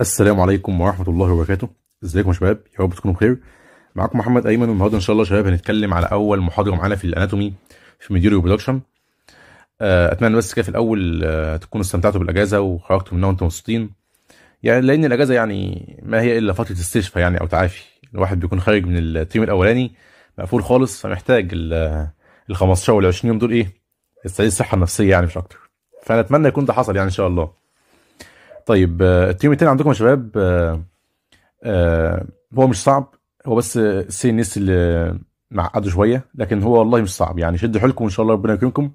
السلام عليكم ورحمة الله وبركاته ازيكم يا شباب يا رب تكونوا بخير معاكم محمد ايمن والنهارده ان شاء الله شباب هنتكلم على اول محاضرة معانا في الاناتومي في ميديوري برودكشن آه، اتمنى بس كده في الاول آه، تكونوا استمتعتوا بالاجازة وخرجتوا منها وانتم مبسوطين يعني لان الاجازة يعني ما هي الا فترة استشفاء يعني او تعافي الواحد بيكون خارج من التيم الاولاني مقفول خالص فمحتاج ال 15 وال 20 يوم دول ايه؟ استعيد الصحة النفسية يعني مش اكتر فانا اتمنى يكون ده حصل يعني ان شاء الله طيب آه، التيم التاني عندكم يا شباب آه، آه، هو مش صعب هو بس سي الناس اللي معقده شويه لكن هو والله مش صعب يعني شدوا حيلكم ان شاء الله ربنا يكرمكم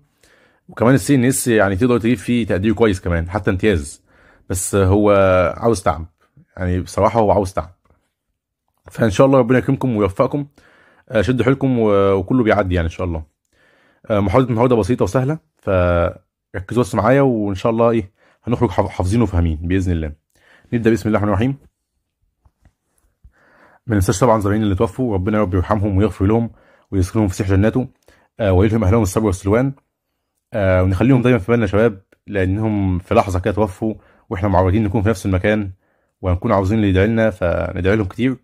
وكمان السي ان اس يعني تقدر تجيب فيه تقدير كويس كمان حتى امتياز بس هو عاوز تعب يعني بصراحه هو عاوز تعب فان شاء الله ربنا يكرمكم ويوفقكم شدوا حيلكم وكله بيعدي يعني ان شاء الله محاضره النهارده بسيطه وسهله فركزوا بس معايا وان شاء الله ايه هنخرج حافظين وفاهمين باذن الله نبدا بسم الله الرحمن الرحيم ما ننساش طبعا زمايلنا اللي توفوا ربنا يا رب يرحمهم ويغفر لهم ويسكنهم فسيح جناته آه ويلهم اهلهم الصبر والسلوان آه ونخليهم دايما في بالنا شباب لانهم في لحظه كده توفوا واحنا معرضين نكون في نفس المكان وهنكون عاوزين اللي يدعي لنا فندعي لهم كتير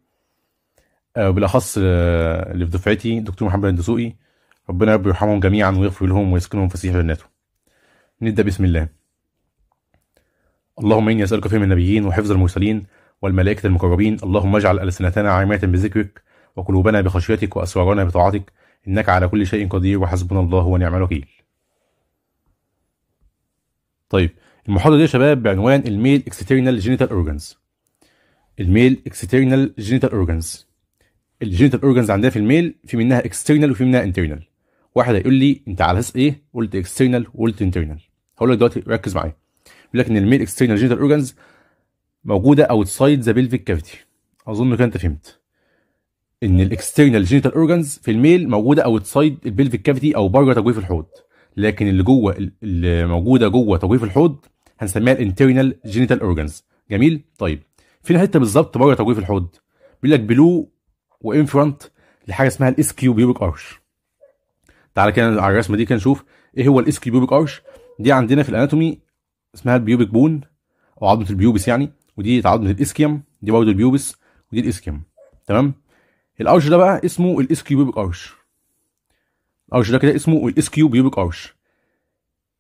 آه بالاخص آه، اللي في دفعتي دكتور محمد الدسوقي ربنا يا رب يرحمهم جميعا ويغفر لهم ويسكنهم فسيح جناته نبدا بسم الله اللهم إني أسألك فهم النبيين وحفظ المرسلين والملائكة المقربين اللهم اجعل ألسنتنا عامة بذكرك وقلوبنا بخشيتك وأسوارنا بطاعتك إنك على كل شيء قدير وحسبنا الله ونعم الوكيل طيب المحاضرة دي يا شباب بعنوان الميل اكسترنال جينيتال اورجانز الميل اكسترنال جينيتال اورجانز الجينيتال اورجانز عندنا في الميل في منها اكسترنال وفي منها انترنال واحد هيقول لي انت على اساس ايه قلت اكسترنال وقلت انترنال هقول لك دلوقتي ركز معايا بيقول لك ان الميل اكسترنال جينيتال اورجانز موجوده اوتسايد ذا بيلفيك كافيتي اظن كده انت فهمت ان الاكسترنال جينيتال اورجانز في الميل موجوده اوتسايد البيلفيك كافيتي او بره تجويف الحوض لكن اللي جوه اللي موجوده جوه تجويف الحوض هنسميها الانترنال جينيتال اورجانز جميل طيب فين الحته بالظبط بره تجويف الحوض بيقول لك بلو وان فرونت لحاجه اسمها الاس كيو بيوبيك ارش تعالى كده على الرسمه دي كده نشوف ايه هو الاس كيو بيوبيك ارش دي عندنا في الاناتومي اسمها البيوبيك بون او عظمه البيوبس يعني ودي عظمه الاسكيم دي برضه البيوبس ودي الاسكيم تمام الارش ده بقى اسمه الاسكيوبيك ارش الارش ده كده اسمه الاسكيوبيك ارش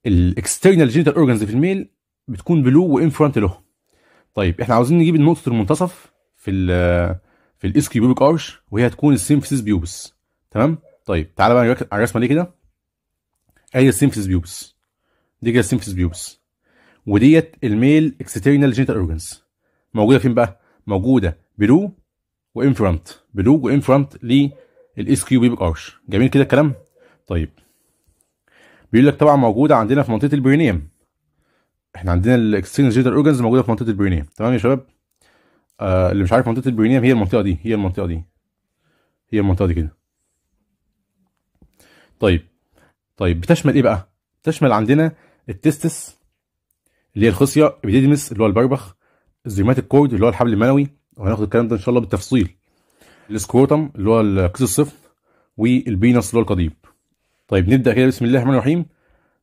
الاكسترنال جينيتال اورجانز في الميل بتكون بلو وان فرونت له طيب احنا عاوزين نجيب النقطه المنتصف في الـ في الاسكيوبيك ارش وهي هتكون السيمفيسيس بيوبس تمام طيب تعالى بقى على الرسمه دي كده ادي السيمفيسيس بيوبس دي كده السيمفيسيس بيوبس وديت الميل اكسترنال جينيتال اورجنز موجوده فين بقى موجوده بلو وان فرونت بلو فرونت للاس كيو بيبك ارش جميل كده الكلام طيب بيقول لك طبعا موجوده عندنا في منطقه البرينيوم احنا عندنا الاكسترنال جينيتال اورجنز موجوده في منطقه البرينيوم تمام يا شباب آه اللي مش عارف منطقه البرينيوم هي المنطقه دي هي المنطقه دي هي المنطقه دي كده طيب طيب بتشمل ايه بقى بتشمل عندنا التستس اللي هي الخصيه ابيديدمس اللي هو البربخ الزيوماتيك كورد اللي هو الحبل المنوي وهناخد الكلام ده ان شاء الله بالتفصيل السكروتم اللي هو القيس الصفر والبينس اللي هو القضيب طيب نبدا كده بسم الله الرحمن الرحيم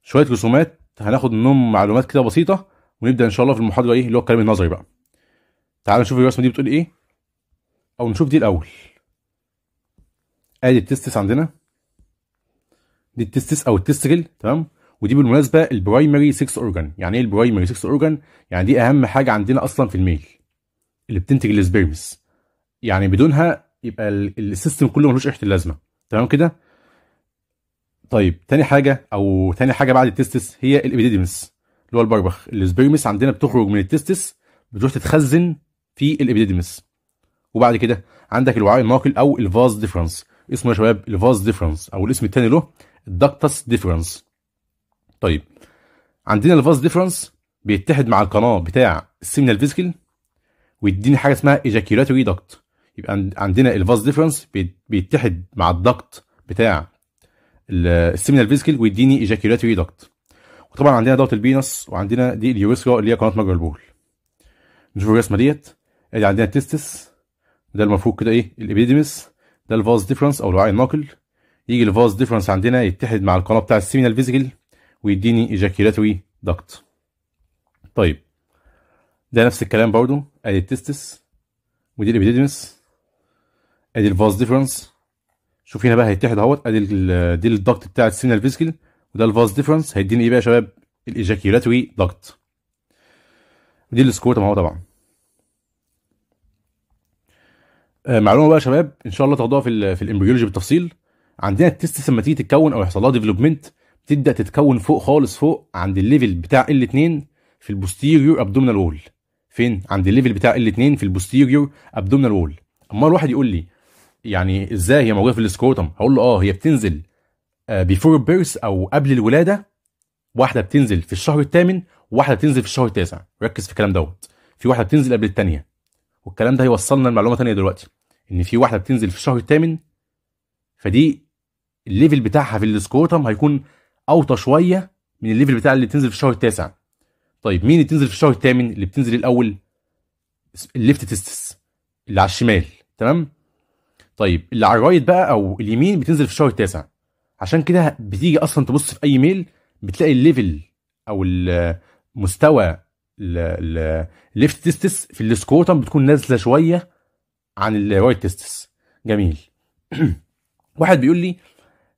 شويه رسومات هناخد منهم معلومات كده بسيطه ونبدا ان شاء الله في المحاضره ايه اللي هو الكلام النظري بقى تعالوا نشوف الرسمه دي بتقول ايه او نشوف دي الاول ادي التستس عندنا دي التستس او التستجل تمام ودي بالمناسبه البرايمري 6 اورجان يعني ايه البرايمري 6 اورجان يعني دي اهم حاجه عندنا اصلا في الميل اللي بتنتج السبيرمز يعني بدونها يبقى السيستم كله ملوش ريحه اللازمه تمام كده طيب تاني حاجه او تاني حاجه بعد التستس هي الابيديدمس اللي هو البربخ السبيرمس عندنا بتخرج من التستس بتروح تتخزن في الابيديدمس وبعد كده عندك الوعاء الناقل او الفاز ديفرنس اسمه يا شباب الفاز ديفرنس او الاسم التاني له الدكتس ديفرنس طيب عندنا الفاز ديفرنس بيتحد مع القناه بتاع السيمينال فيزيكال ويديني حاجه اسمها ايجاكيولاتوري دكت يبقى عندنا الفاز ديفرنس بيتحد مع الدكت بتاع السيمينال فيزيكال ويديني ايجاكيولاتوري دكت وطبعا عندنا دوت البينس وعندنا دي اليوريثرا اللي هي قناه مجرى البول نشوف الرسمه ديت ادي عندنا تيستس ده المفروض كده ايه الابيديمس ده الفاز ديفرنس او الوعاء الناقل يجي الفاز ديفرنس عندنا يتحد مع القناه بتاع السيمينال فيزيكال ويديني ايجاكيولاتوري دكت طيب ده نفس الكلام برضو ادي التستس ودي الابيديدمس ادي الفاز ديفرنس شوف هنا بقى هيتحد اهوت ادي دي الضغط بتاع السينال فيسكل وده الفاز ديفرنس هيديني ايه بقى يا شباب الايجاكيولاتوري دكت ودي السكور اهو طبعا آه، معلومه بقى يا شباب ان شاء الله تاخدوها في في الامبريولوجي بالتفصيل عندنا التستس لما تيجي تتكون او يحصل لها ديفلوبمنت تبدا تتكون فوق خالص فوق عند الليفل بتاع ال2 في البوستيريور ابدومينال وول فين عند الليفل بتاع ال2 في البوستيريور ابدومينال وول اما الواحد يقول لي يعني ازاي هي موجوده في السكروتم هقول له اه هي بتنزل بيفور آه، بيرث او قبل الولاده واحده بتنزل في الشهر الثامن وواحده بتنزل في الشهر التاسع ركز في الكلام دوت في واحده بتنزل قبل الثانيه والكلام ده هيوصلنا لمعلومه ثانيه دلوقتي ان في واحده بتنزل في الشهر الثامن فدي الليفل بتاعها في السكوتم هيكون اوطى شويه من الليفل بتاع اللي بتنزل في الشهر التاسع طيب مين اللي بتنزل في الشهر الثامن اللي بتنزل الاول الليفت تيستس اللي على الشمال تمام طيب اللي على الرايت بقى او اليمين بتنزل في الشهر التاسع عشان كده بتيجي اصلا تبص في اي ميل بتلاقي الليفل او المستوى الليفت تيستس في السكوتم بتكون نازله شويه عن الرايت تيستس جميل واحد بيقول لي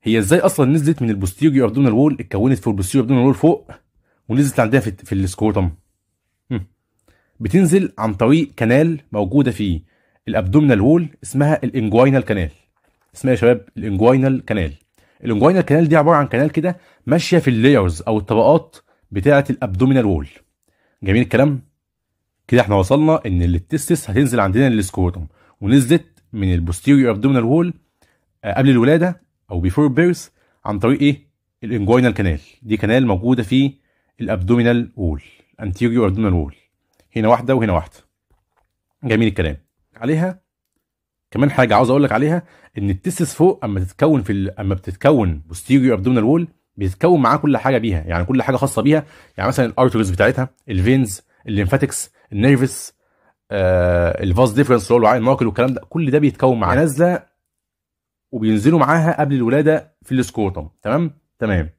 هي ازاي اصلا نزلت من البوستيريو ابدومينال وول اتكونت في البوستيريو ابدومينال وول فوق ونزلت عندها في, في السكروتم بتنزل عن طريق كنال موجوده في الابدومينال وول اسمها الانجوينال كنال اسمها يا شباب الانجوينال كنال الانجوينال كنال دي عباره عن كنال كده ماشيه في اللايرز او الطبقات بتاعه الابدومينال وول جميل الكلام كده احنا وصلنا ان التستس هتنزل عندنا للسكروتم ونزلت من البوستيريو ابدومينال وول آه، قبل الولاده او بيفور بيرث عن طريق ايه الانجوينال كانال دي كانال موجوده في الابدومينال وول انتيريور ابدومينال وول هنا واحده وهنا واحده جميل الكلام عليها كمان حاجه عاوز اقول لك عليها ان التستس فوق اما تتكون في اما بتتكون بوستيريور ابدومينال وول بيتكون معاه كل حاجه بيها يعني كل حاجه خاصه بيها يعني مثلا الارتريز بتاعتها الفينز الليمفاتكس النيرفس آه الفاز ديفرنس اللي هو الوعاء المواكل والكلام ده كل ده بيتكون معاه نازله وبينزلوا معاها قبل الولاده في السكوتم تمام تمام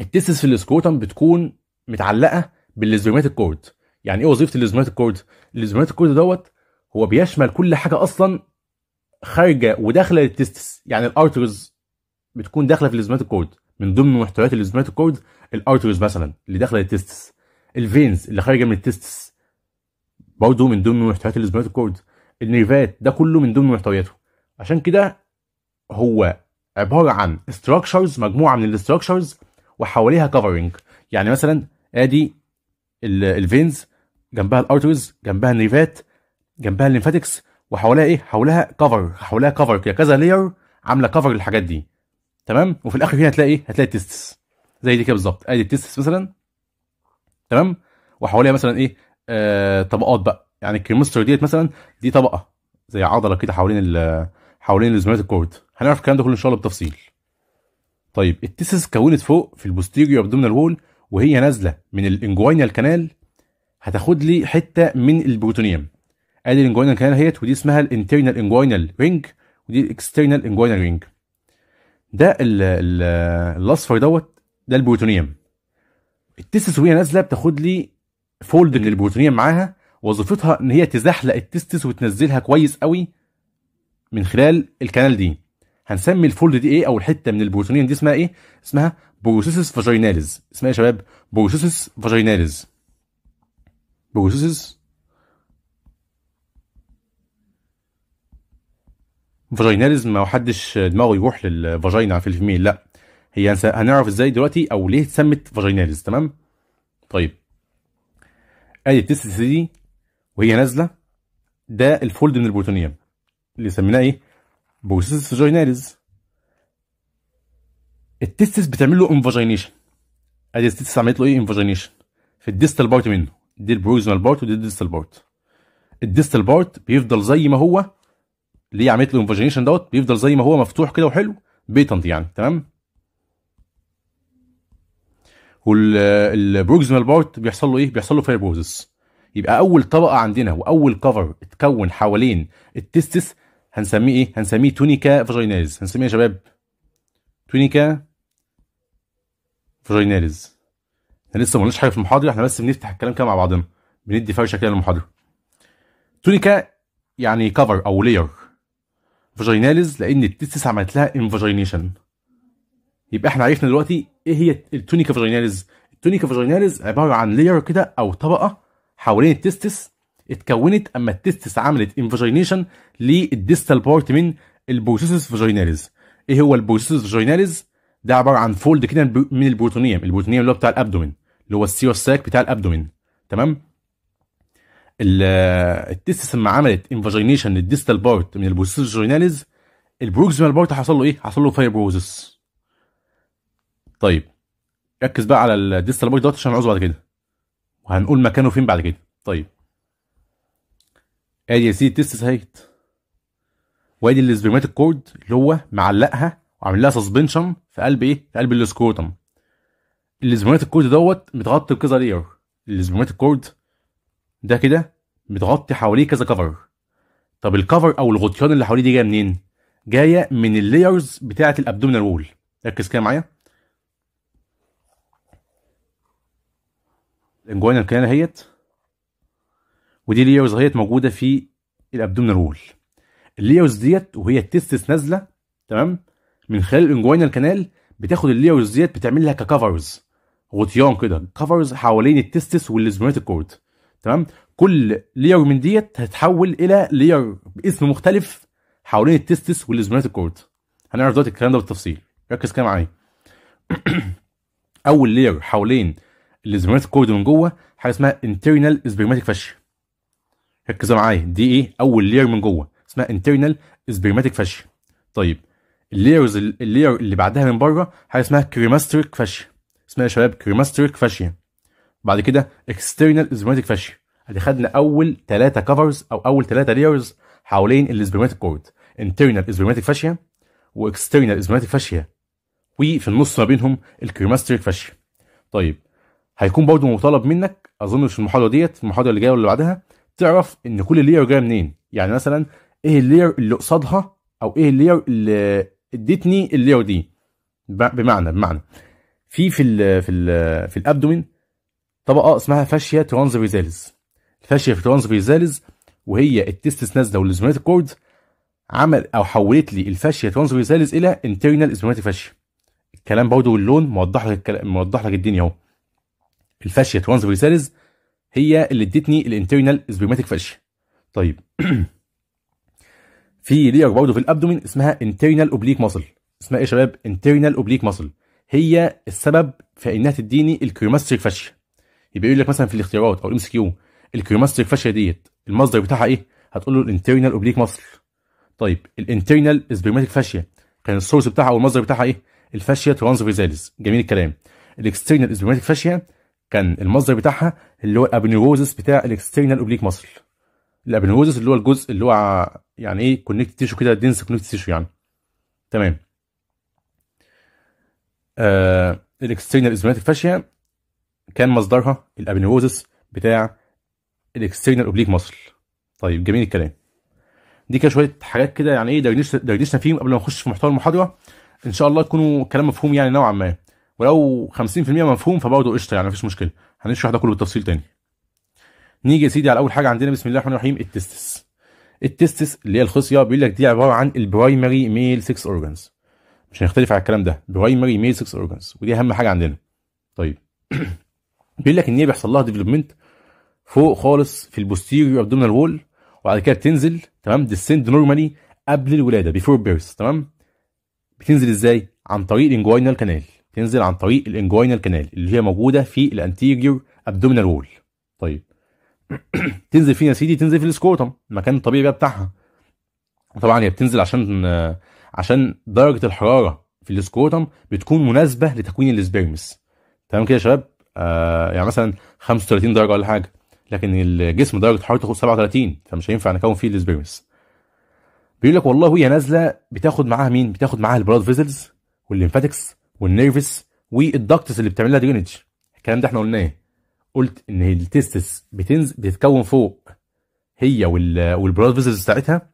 التستس في السكوتم بتكون متعلقه بالليزوماتيك كورد يعني ايه وظيفه الليزوماتيك كورد الليزوماتيك كورد دوت هو بيشمل كل حاجه اصلا خارجه وداخله للتستس يعني الارترز بتكون داخله في الليزوماتيك كورد من ضمن محتويات الليزوماتيك كورد الارترز مثلا اللي داخله للتستس الفينز اللي خارجه من التستس برضه من ضمن محتويات الليزوماتيك كورد النيرفات ده كله من ضمن محتوياته عشان كده هو عباره عن structures مجموعه من الستراكشرز وحواليها كفرنج يعني مثلا ادي الفينز جنبها الارترز جنبها النيفات جنبها الليمفاتكس وحواليها ايه حواليها كفر حواليها كفر كذا لاير عامله كفر للحاجات دي تمام وفي الاخر هنا هتلاقي ايه هتلاقي تيستس زي دي كده بالظبط ادي التيستس مثلا تمام وحواليها مثلا ايه آه طبقات بقى يعني الكريمستر ديت مثلا دي طبقه زي عضله كده حوالين حوالين الزمرات الكورد هنعرف الكلام ده كله ان شاء الله بالتفصيل طيب التيسس اتكونت فوق في البوستيريو ابدومينال وول وهي نازله من الانجوينال كانال هتاخد لي حته من البروتونيوم ادي الانجوينال كانال اهيت ودي اسمها الانترنال انجوينال رينج ودي الاكسترنال انجوينال رينج ده الاصفر دوت ده البروتونيوم التيسس وهي نازله بتاخد لي فولد من معاها وظيفتها ان هي تزحلق التستس وتنزلها كويس قوي من خلال الكنال دي هنسمي الفولد دي ايه او الحته من البروتونين دي اسمها ايه اسمها بروسيسس فاجيناليز اسمها يا شباب بروسيسس فاجيناليز بروسيسس فاجيناليز ما حدش دماغه يروح للفاجينا في الفيميل لا هي هنعرف ازاي دلوقتي او ليه اتسمت فاجيناليز تمام طيب ادي التست دي وهي نازله ده الفولد من البروتونيوم اللي سميناه ايه بوسيس فاجيناليز التستس بتعمل له انفاجينيشن ادي التستس عملت له ايه انفاجينيشن في الديستال بارت منه دي البروكسيمال بارت ودي الديستال بارت الديستال بارت بيفضل زي ما هو اللي عملت له انفاجينيشن دوت بيفضل زي ما هو مفتوح كده وحلو بيتنت يعني تمام والبروكسيمال بارت بيحصل له ايه بيحصل له فايبروزس يبقى اول طبقه عندنا واول كفر اتكون حوالين التستس هنسميه ايه هنسميه تونيكا فاجيناليز هنسميه يا شباب تونيكا فاجيناليز احنا لسه ما قلناش حاجه في المحاضره احنا بس بنفتح الكلام كده مع بعضنا بندي فرشه كده للمحاضره تونيكا يعني كفر او لير فاجيناليز لان التستس عملت لها انفاجينيشن يبقى احنا عرفنا دلوقتي ايه هي التونيكا فاجيناليز التونيكا فاجيناليز عباره عن لير كده او طبقه حوالين التستس اتكونت اما التستس عملت انفاجينيشن للديستال بارت من البروسيسس فاجيناليز ايه هو البروسيسس فاجيناليز ده عباره عن فولد كده من البروتونيوم البروتونيوم اللي هو بتاع الابدومين اللي هو السيو ساك بتاع الابدومين تمام التستس لما عملت انفاجينيشن للديستال بارت من البروسيسس فاجيناليز البروكسيمال بارت حصل له ايه حصل له فايبروزس طيب ركز بقى على الديستال بارت دوت عشان نعوزه بعد كده وهنقول مكانه فين بعد كده طيب ادي يا سيدي التست سايت وادي الاسبرماتيك كورد اللي هو معلقها وعامل لها سسبنشن في قلب ايه في قلب السكوتم الاسبرماتيك كورد دوت متغطي بكذا لير الاسبرماتيك كورد ده كده متغطي حواليه كذا كفر طب الكفر او الغطيان اللي حواليه دي جايه منين جايه من الليرز بتاعه الابدومينال وول ركز كده معايا الانجوينال كان اهيت ودي ليوز هيت موجوده في الابدومينال وول الليوز ديت وهي التستس نازله تمام من خلال الانجوينال كانال بتاخد الليوز ديت بتعمل لها ككفرز غطيان كده كفرز حوالين التستس والسبرينتال كورد تمام كل لير من ديت هتتحول الى لير باسم مختلف حوالين التستس والسبرينتال كورد هنعرف دلوقتي الكلام ده بالتفصيل ركز كده معايا اول لير حوالين السبرينتال كورد من جوه حاجه اسمها انترنال اسبرماتيك فاشيا ركزوا معايا دي ايه اول لير من جوه اسمها انترنال اسبرماتيك فاشيا طيب الليرز اللير اللي بعدها من بره حاجه اسمها كريماستريك فاشيا اسمها يا شباب كريماستريك فاشيا بعد كده اكسترنال اسبرماتيك فاشيا ادي خدنا اول ثلاثه كفرز او اول ثلاثه ليرز حوالين الاسبرماتيك كورد انترنال اسبرماتيك فاشيا واكسترنال اسبرماتيك فاشيا وفي النص ما بينهم الكريماستريك فاشيا طيب هيكون برضه مطالب منك اظن في المحاضره ديت المحاضره اللي جايه واللي بعدها تعرف ان كل لير جايه منين يعني مثلا ايه اللير اللي قصادها او ايه اللير اللي ادتني اللير دي بمعنى بمعنى في في الـ في الـ في الابدومين طبقه اسمها فاشيا ترانزفيزاليز الفاشيا ترانزفيزاليز وهي التستس نازله والازوماتيك كورد عمل او حولت لي الفاشيا ترانزفيزاليز الى انترنال ازوماتيك فاشيا الكلام برضه واللون موضح لك الكلام موضح لك الدنيا اهو الفاشيا ترانزفيرساليز هي اللي ادتني الانترنال سبيرماتيك فاشيا طيب في لير برضه في الابدومين اسمها انترنال اوبليك ماسل اسمها ايه يا شباب انترنال اوبليك ماسل هي السبب في انها تديني الكريماستريك فاشيا يبقى يقول لك مثلا في الاختيارات او الام سي كيو الكريماستريك فاشيا ديت المصدر بتاعها ايه هتقول له الانترنال اوبليك ماسل طيب الانترنال سبيرماتيك فاشيا كان السورس بتاعها او المصدر بتاعها ايه الفاشيا ترانسفيرزاليز جميل الكلام الاكسترنال سبيرماتيك فاشيا كان المصدر بتاعها اللي هو الابنيوزس بتاع الاكسترنال اوبليك مصل الابنيوزس اللي هو الجزء اللي هو يعني ايه كونكت تيشو كده دنس كونكت تيشو يعني تمام آه الاكسترنال ازماتيك فاشيا كان مصدرها الابنيوزس بتاع الاكسترنال اوبليك مصل طيب جميل الكلام دي كده شويه حاجات كده يعني ايه دردشنا فيهم قبل ما نخش في محتوى المحاضره ان شاء الله يكونوا كلام مفهوم يعني نوعا ما ولو 50% مفهوم فبرضه قشطه يعني مفيش مشكله هنشرح ده كله بالتفصيل تاني نيجي يا سيدي على اول حاجه عندنا بسم الله الرحمن الرحيم التستس التستس اللي هي الخصيه بيقول لك دي عباره عن البرايمري ميل 6 اورجانز مش هنختلف على الكلام ده برايمري ميل 6 اورجانز ودي اهم حاجه عندنا طيب بيقول لك ان هي بيحصل لها ديفلوبمنت فوق خالص في البوستيريور ابدومينال وول وبعد كده بتنزل تمام ديسند نورمالي قبل الولاده بيفور بيرث تمام بتنزل ازاي عن طريق الانجوينال كانال تنزل عن طريق الانجوينال كانال اللي هي موجوده في الانتيريور ابدومينال وول طيب تنزل فين يا سيدي تنزل في السكروتم المكان الطبيعي بقى بتاعها طبعا هي بتنزل عشان آه، عشان درجه الحراره في السكروتم بتكون مناسبه لتكوين الاسبيرمس تمام كده يا شباب آه يعني مثلا 35 درجه ولا حاجه لكن الجسم درجه حرارته 37 فمش هينفع نكون فيه الاسبيرمس بيقول لك والله وهي نازله بتاخد معاها مين بتاخد معاها البلاد فيزلز والليمفاتكس والنيرفس والدكتس اللي بتعمل لها درينج الكلام ده احنا قلناه قلت ان التستس بتنزل بتتكون فوق هي والبلاد فيزلز بتاعتها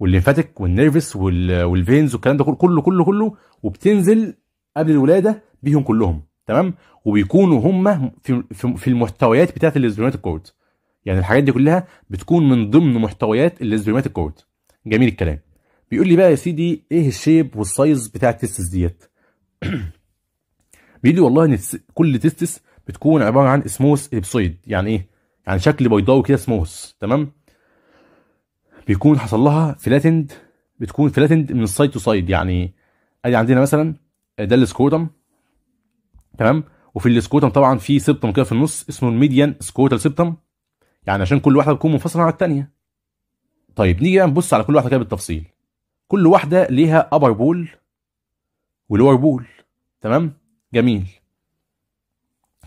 والليمفاتيك والنيرفس والفينز والكلام ده كله كله كله وبتنزل قبل الولاده بيهم كلهم تمام وبيكونوا هم في في المحتويات بتاعت الليزبيوماتيك كورد يعني الحاجات دي كلها بتكون من ضمن محتويات الليزبيوماتيك كورد جميل الكلام بيقول لي بقى يا سيدي ايه الشيب والسايز بتاع التستس ديت بيجي والله ان كل تستس بتكون عباره عن سموس ابسويد يعني ايه يعني شكل بيضاوي كده سموس تمام بيكون حصل لها فلاتند بتكون فلاتند من السايد تو سايد يعني ادي عندنا مثلا ده السكوتم تمام وفي السكوتم طبعا في سبتم كده في النص اسمه الميديان سكوتال سبتم يعني عشان كل واحده بتكون منفصله عن الثانيه طيب نيجي بقى نبص على كل واحده كده بالتفصيل كل واحده ليها ابر بول ولور بول تمام جميل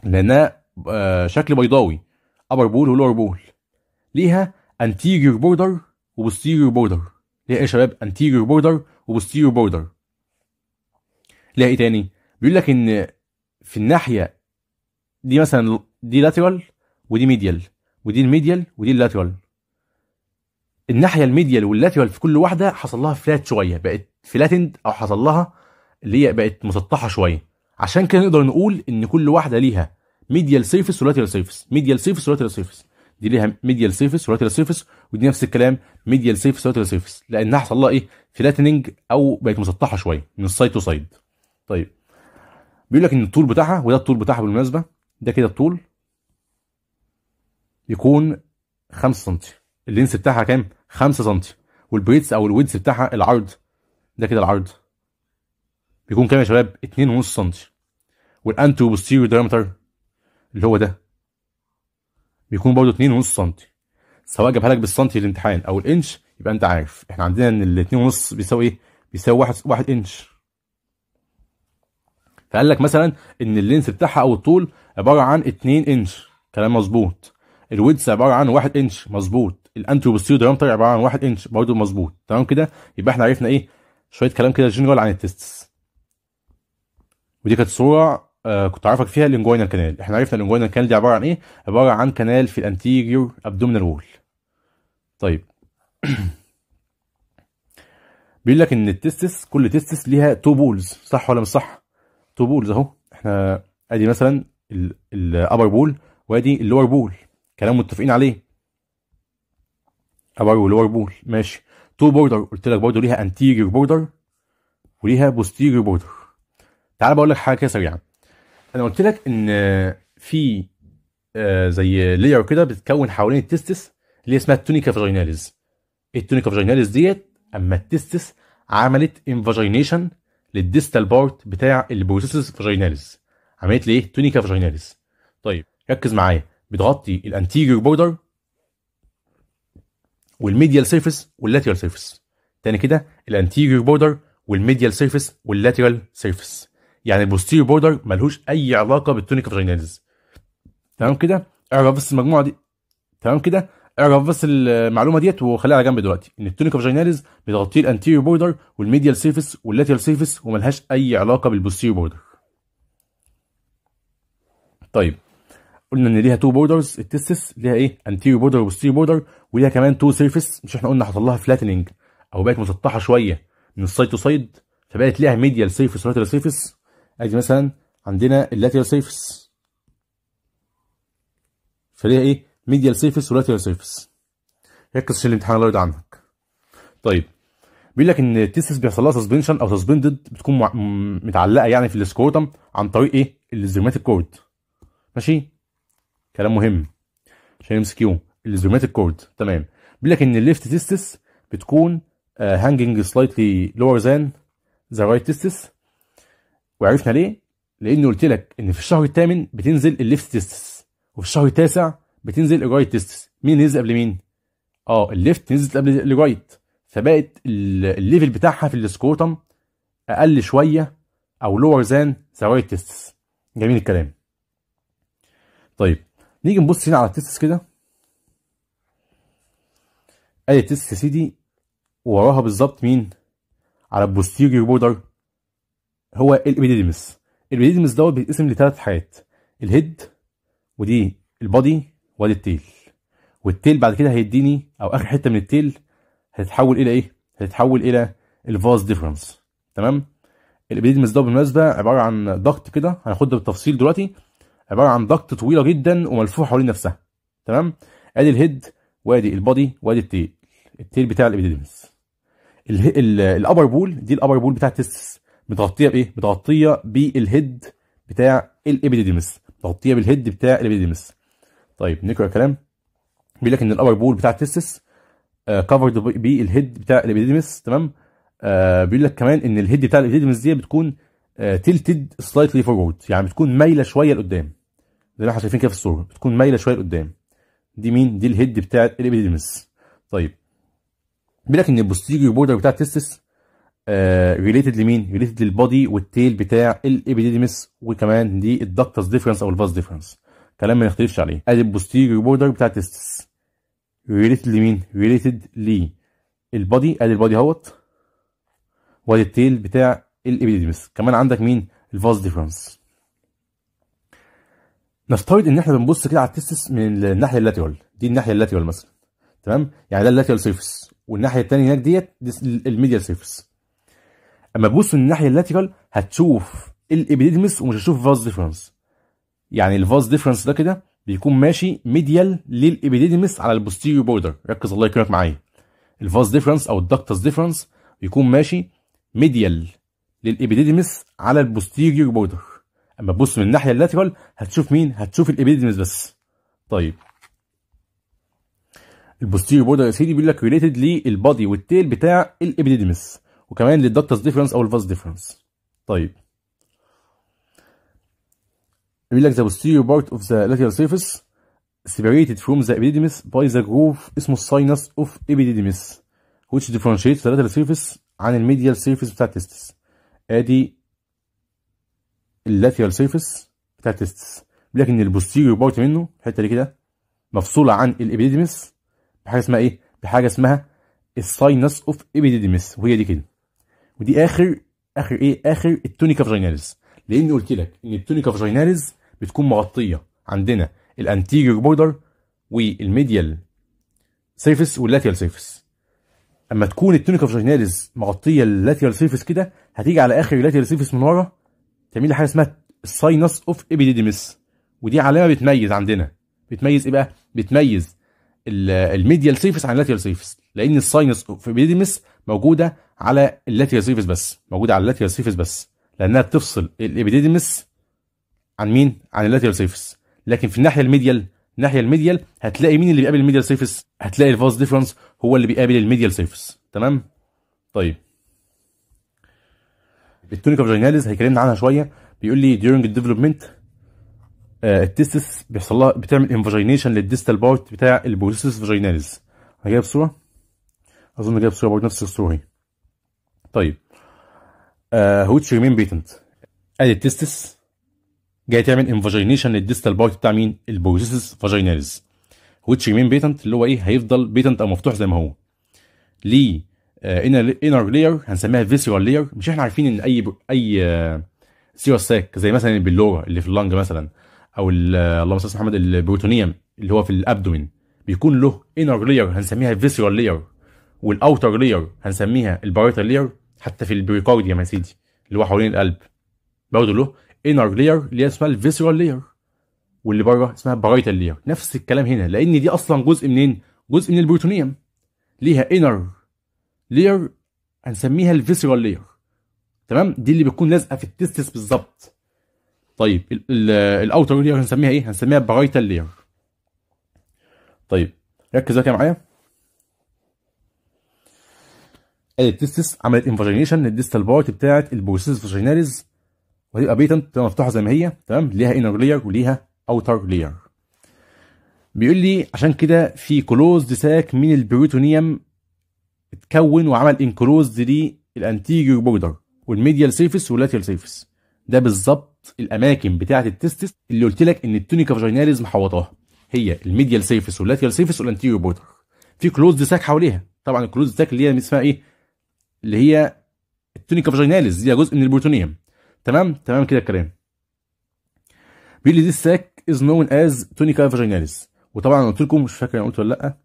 لانها آه، شكل بيضاوي ابر بول ولور بول ليها انتيريور بوردر وبوستيريور بوردر ليها ايه يا شباب انتيريور بوردر وبوستيريور بوردر ليها ايه تاني بيقول لك ان في الناحيه دي مثلا دي لاترال ودي ميديال ودي الميديال ودي اللاترال الناحيه الميديال واللاترال في كل واحده حصل لها فلات شويه بقت فلاتند او حصل لها اللي هي بقت مسطحه شويه عشان كده نقدر نقول ان كل واحده ليها ميديال سيفس ولاتيرال سيرفيس ميديال سيفس ولاتيرال سيرفيس دي ليها ميديال سيفس ولاتيرال سيرفيس ودي نفس الكلام ميديال سيفس ولاتيرال سيرفيس لانها حصل لها ايه فلاتننج او بقت مسطحه شويه من السايد تو سايد طيب بيقول لك ان الطول بتاعها وده الطول بتاعها بالمناسبه ده كده الطول يكون 5 سم اللينس بتاعها كام 5 سم والبريتس او الويدس بتاعها العرض ده كده العرض بيكون كام يا شباب 2.5 سم والانتو بوستيريو ديامتر اللي هو ده بيكون برضه 2.5 سم سواء جابها لك بالسنتي الامتحان او الانش يبقى انت عارف احنا عندنا ان ال 2.5 بيساوي ايه؟ بيساوي 1 1 انش فقال لك مثلا ان اللينس بتاعها او الطول عباره عن 2 انش كلام مظبوط الويدث عباره عن 1 انش مظبوط الانترو بوستيريو ديامتر عباره عن 1 انش برضه مظبوط تمام كده يبقى احنا عرفنا ايه شويه كلام كده جنرال عن التستس ودي كانت صوره آه كنت عارفك فيها الانجوينال كانال احنا عرفنا الانجوينال كانال دي عباره عن ايه عباره عن كانال في الانتيريور ابدومينال وول طيب بيقول لك ان التستس كل تستس ليها تو بولز صح ولا مش صح تو بولز اهو احنا ادي مثلا الابر بول وادي اللور بول كلام متفقين عليه ابر ولور بول ماشي تو بوردر قلت لك برضه ليها انتيريور بوردر وليها بوستيريور بوردر تعال بقول لك حاجه كده سريعه انا قلت لك ان في آه، زي لير كده بتتكون حوالين التستس اللي اسمها التونيكا فاجيناليز إيه التونيكا فاجيناليز ديت اما التستس عملت انفاجينيشن للديستال بارت بتاع البروسيسس فاجيناليز عملت لي ايه تونيكا فاجيناليز طيب ركز معايا بتغطي الانتيريور بوردر والميديال سيرفيس واللاتيرال سيرفيس تاني كده الانتيريور بوردر والميديال سيرفيس واللاتيرال سيرفيس يعني البوستيريور بوردر ملهوش اي علاقه اوف فاجيناليز تمام كده اعرف بس المجموعه دي تمام كده اعرف بس المعلومه ديت وخليها على جنب دلوقتي ان اوف فاجيناليز بتغطي الانتيريور بوردر والميديال سيرفيس واللاتيرال سيرفيس وملهاش اي علاقه بالبوستيريور بوردر طيب قلنا ان ليها تو بوردرز التستس ليها ايه انتيريور بوردر وبوستيريور بوردر وليها كمان تو سيرفيس مش احنا قلنا حصل لها فلاتننج او بقت مسطحه شويه من السايد تو سايد فبقت ليها ميديال سيرفيس ولاتيرال سيرفيس اجي مثلا عندنا اللاتيرال سيرفيس فليها ايه ميديال سيرفيس ولاتيرال سيرفيس ركز عشان الامتحان الله يرضى عنك طيب بيقول لك ان التيسس بيحصل لها سسبنشن او سسبندد بتكون متعلقه يعني في السكوتم عن طريق ايه الزيرماتيك كورد ماشي كلام مهم عشان يمسك كيو الزيرماتيك كورد تمام بيقول لك ان الليفت تيسس بتكون هانجنج سلايتلي لور ذان ذا رايت تيسس وعرفنا ليه لان قلت لك ان في الشهر الثامن بتنزل الليفت تيستس وفي الشهر التاسع بتنزل الرايت تيستس مين نزل قبل مين اه الليفت نزلت قبل الرايت فبقت الليفل بتاعها في السكوتم اقل شويه او لور ذان ذا رايت تيستس جميل الكلام طيب نيجي نبص هنا على التيستس كده ادي التيستس يا سيدي وراها بالظبط مين على البوستيريور بوردر هو الابيديدمس الابيديدمس دوت بيتقسم لثلاث حاجات الهيد ودي البادي وادي التيل والتيل بعد كده هيديني او اخر حته من التيل هتتحول الى ايه هتتحول الى الفاز ديفرنس تمام الابيديدمس دوت بالمناسبه عباره عن ضغط كده هناخده بالتفصيل دلوقتي عباره عن ضغط طويله جدا وملفوفه حوالين نفسها تمام ادي الهيد وادي البادي وادي التيل التيل بتاع الابيديدمس الابر بول دي الابر بول بتاع التستس بتغطيها بايه بتغطيها بالهيد بتاع الابيديديمس بتغطيها بالهيد بتاع الابيديديمس طيب نقرا الكلام بيقول لك ان الابر بول بتاع التستس كفرد آه، بالهيد بتاع الابيديديمس تمام آه بيقول لك كمان ان الهيد بتاع الابيديديمس دي بتكون تلتد سلايتلي فورورد يعني بتكون مايله شويه لقدام زي ما احنا شايفين كده في الصوره بتكون مايله شويه لقدام دي مين دي الهيد بتاعت الابيديديمس طيب بيقول لك ان البوستيريور بوردر بتاع التستس ريليتد آه، لمين؟ ريليتد للبادي والتيل بتاع الابيديديمس وكمان دي الدكتس ديفرنس او الفاس ديفرنس كلام ما نختلفش عليه ادي البوستيريور بوردر بتاع تستس ريليتد لمين؟ ريليتد للبادي ادي البادي اهوت وادي التيل بتاع الابيديديمس كمان عندك مين؟ الفاس ديفرنس نفترض ان احنا بنبص كده على التستس من الناحيه اللاتيرال دي الناحيه اللاتيرال مثلا تمام؟ يعني ده اللاتيرال سيرفيس والناحيه الثانيه هناك ديت دي الميديال سيرفيس اما تبص من الناحيه اللاتيكال هتشوف الابيديدمس ومش هتشوف فاز ديفرنس يعني الفاز ديفرنس ده كده بيكون ماشي ميديال للابيديدمس على البوستيريو بوردر ركز الله يكرمك معايا الفاز ديفرنس او الدكتس ديفرنس بيكون ماشي ميديال للابيديدمس على البوستيريور بوردر اما تبص من الناحيه اللاترال هتشوف مين هتشوف الابيديدمس بس طيب البوستيريور بوردر يا سيدي بيقول لك ريليتد للبادي والتيل بتاع الابيديدمس وكمان للدكتس ديفرنس او الفاز ديفرنس طيب بيقول لك ذا posterior بارت اوف ذا لاتيرال سيرفيس سيبريتد فروم ذا ابيديمس باي ذا جروف اسمه الساينس اوف ابيديمس which differentiates the lateral surface عن الميديال سيرفيس بتاع التستس ادي اللاتيرال سيرفيس بتاع التستس بيقول لك ان البوستيريور بارت منه الحته دي كده مفصوله عن الابيديمس بحاجه اسمها ايه؟ بحاجه اسمها الساينس اوف ابيديمس وهي دي كده ودي اخر اخر ايه اخر التونيكا فاجينالز لان قلت لك ان التونيكا فاجينالز بتكون مغطيه عندنا الانتيريور بوردر والميديال سيرفيس واللاتيال سيرفيس اما تكون التونيكا فاجينالز مغطيه اللاتيال سيرفيس كده هتيجي على اخر اللاتيال سيرفيس من ورا تعمل لي حاجه اسمها الساينس اوف ابيديديمس ودي علامه بتميز عندنا بتميز ايه بقى بتميز الميديال سيرفيس عن اللاتيال سيرفيس لان الساينس اوف ابيديديمس موجودة على اللاتيال سيرفيس بس موجودة على اللاتيال سيرفيس بس لأنها بتفصل الإبيديدمس عن مين؟ عن اللاتيال سيرفيس لكن في الناحية الميديال الناحية الميديال هتلاقي مين اللي بيقابل الميديال سيفيس هتلاقي الفاز ديفرنس هو اللي بيقابل الميديال سيفيس تمام؟ طيب التونيكا فاجيناليز هيكلمنا عنها شوية بيقول لي during الديفلوبمنت آه، التستس بيحصل لها بتعمل انفاجينيشن للديستال بارت بتاع البروسيس فاجيناليز هجيبها بصورة اظن جاب صوره برضه نفس الصوره طيب آه هوت ريمين بيتنت ادي التستس جاي تعمل انفاجينيشن للديستال بارت بتاع مين البروسيسس فاجيناليز هوت ريمين بيتنت اللي هو ايه هيفضل بيتنت او مفتوح زي ما هو ليه انر انر لير هنسميها فيسيرال لير مش احنا عارفين ان اي ب... اي سيرال آه، ساك زي مثلا البلورا اللي في اللنج مثلا او آه، اللهم صل على محمد البروتونيوم اللي هو في الابدومين بيكون له انر لير هنسميها فيسيرال لير والاوتر لير هنسميها البريتال لير حتى في البريكارديوم يا سيدي اللي هو حوالين القلب برضه له انر لير اللي هي اسمها الفيسرال لير واللي بره اسمها بارايتال لير نفس الكلام هنا لان دي اصلا جزء منين جزء من البروتونيوم ليها انر لير هنسميها الفيسرال لير تمام دي اللي بتكون لازقه في التستس بالظبط طيب الاوتر لير هنسميها ايه هنسميها بارايتال لير طيب ركز بقى معايا التستس عملت انفاجينيشن للديستال بارت بتاعت البروسيس فاجيناليز وهتبقى بيتنت تبقى مفتوحه زي ما هي تمام ليها انر لير وليها اوتر لير بيقول لي عشان كده في كلوزد ساك من البروتونيوم اتكون وعمل انكلوزد ليه بوردر والميديال سيرفيس واللاتيال سيرفيس ده بالظبط الاماكن بتاعت التستس اللي قلت لك ان التونيكا فاجيناليز محوطاها هي الميديال سيرفيس واللاتيال سيرفيس والانتيريور بوردر في كلوزد ساك حواليها طبعا الكلوز ساك اللي هي اسمها ايه اللي هي التونيكا فاجيناليز دي جزء من البروتونيوم تمام تمام كده الكلام بيقول لي ذيس ساك از نون از تونيكا فاجيناليز وطبعا انا قلت لكم مش فاكر انا قلت ولا لا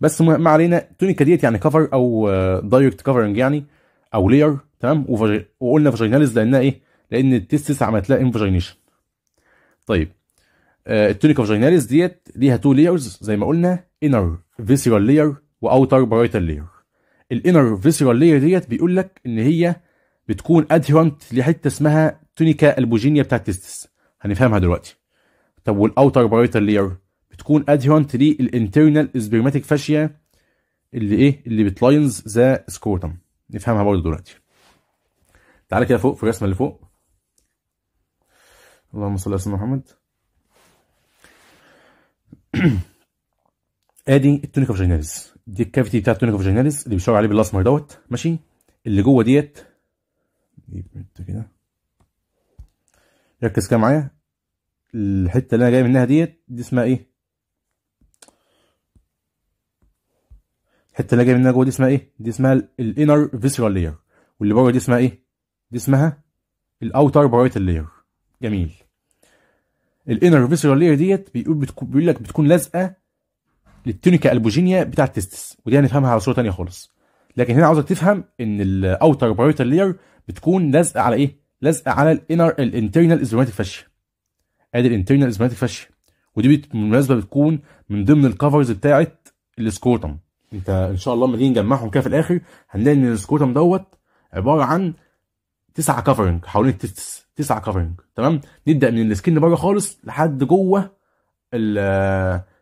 بس ما علينا التونيكا ديت يعني كفر او دايركت آه، كفرنج يعني او لير تمام وقلنا فاجيناليز لانها ايه لان التستس عملت لها انفاجينيشن طيب آه، التونيكا فاجيناليز ديت ليها تو لايرز زي ما قلنا انر فيسيرال لاير واوتر برايتال لاير الانر فيسرال لاير ديت بيقول لك ان هي بتكون ادهيرنت لحته اسمها تونيكا البوجينيا بتاعت تستس هنفهمها دلوقتي طب والاوتر بايتال لاير بتكون ادهيرنت للانترنال سبيرماتيك فاشيا اللي ايه اللي بتلاينز ذا سكورتم نفهمها برضه دلوقتي تعالى كده فوق في الرسمه اللي فوق اللهم صل على سيدنا محمد ادي التونيكا فاجينالز دي الكافيتي بتاعت تونيكا فاجيناليس اللي بيشاور عليه بالاسمر دوت ماشي اللي جوه ديت كده ركز كده معايا الحته اللي انا جاي منها ديت دي اسمها ايه الحته اللي جايه منها جوه دي اسمها ايه دي اسمها الانر فيسرال لاير واللي بره دي اسمها ايه دي اسمها الاوتر بارايتال لاير جميل الانر فيسرال لاير ديت بيقول بتكون بيقول لك بتكون لازقه للتونيكا البوجينيا بتاع التستس ودي هنفهمها يعني على صوره ثانيه خالص لكن هنا عاوزك تفهم ان الاوتر باروتال لير بتكون لازقه على ايه لازقه على الانر الانترنال ازوماتيك فاشيا ادي الانترنال ازوماتيك فاشيا ودي بالمناسبه بتكون من ضمن الكفرز بتاعه السكورتم انت ان شاء الله لما تيجي نجمعهم كده في الاخر هنلاقي ان السكورتم دوت عباره عن تسعة كفرنج حوالين التستس تسعة كفرنج تمام نبدا من السكن بره خالص لحد جوه ال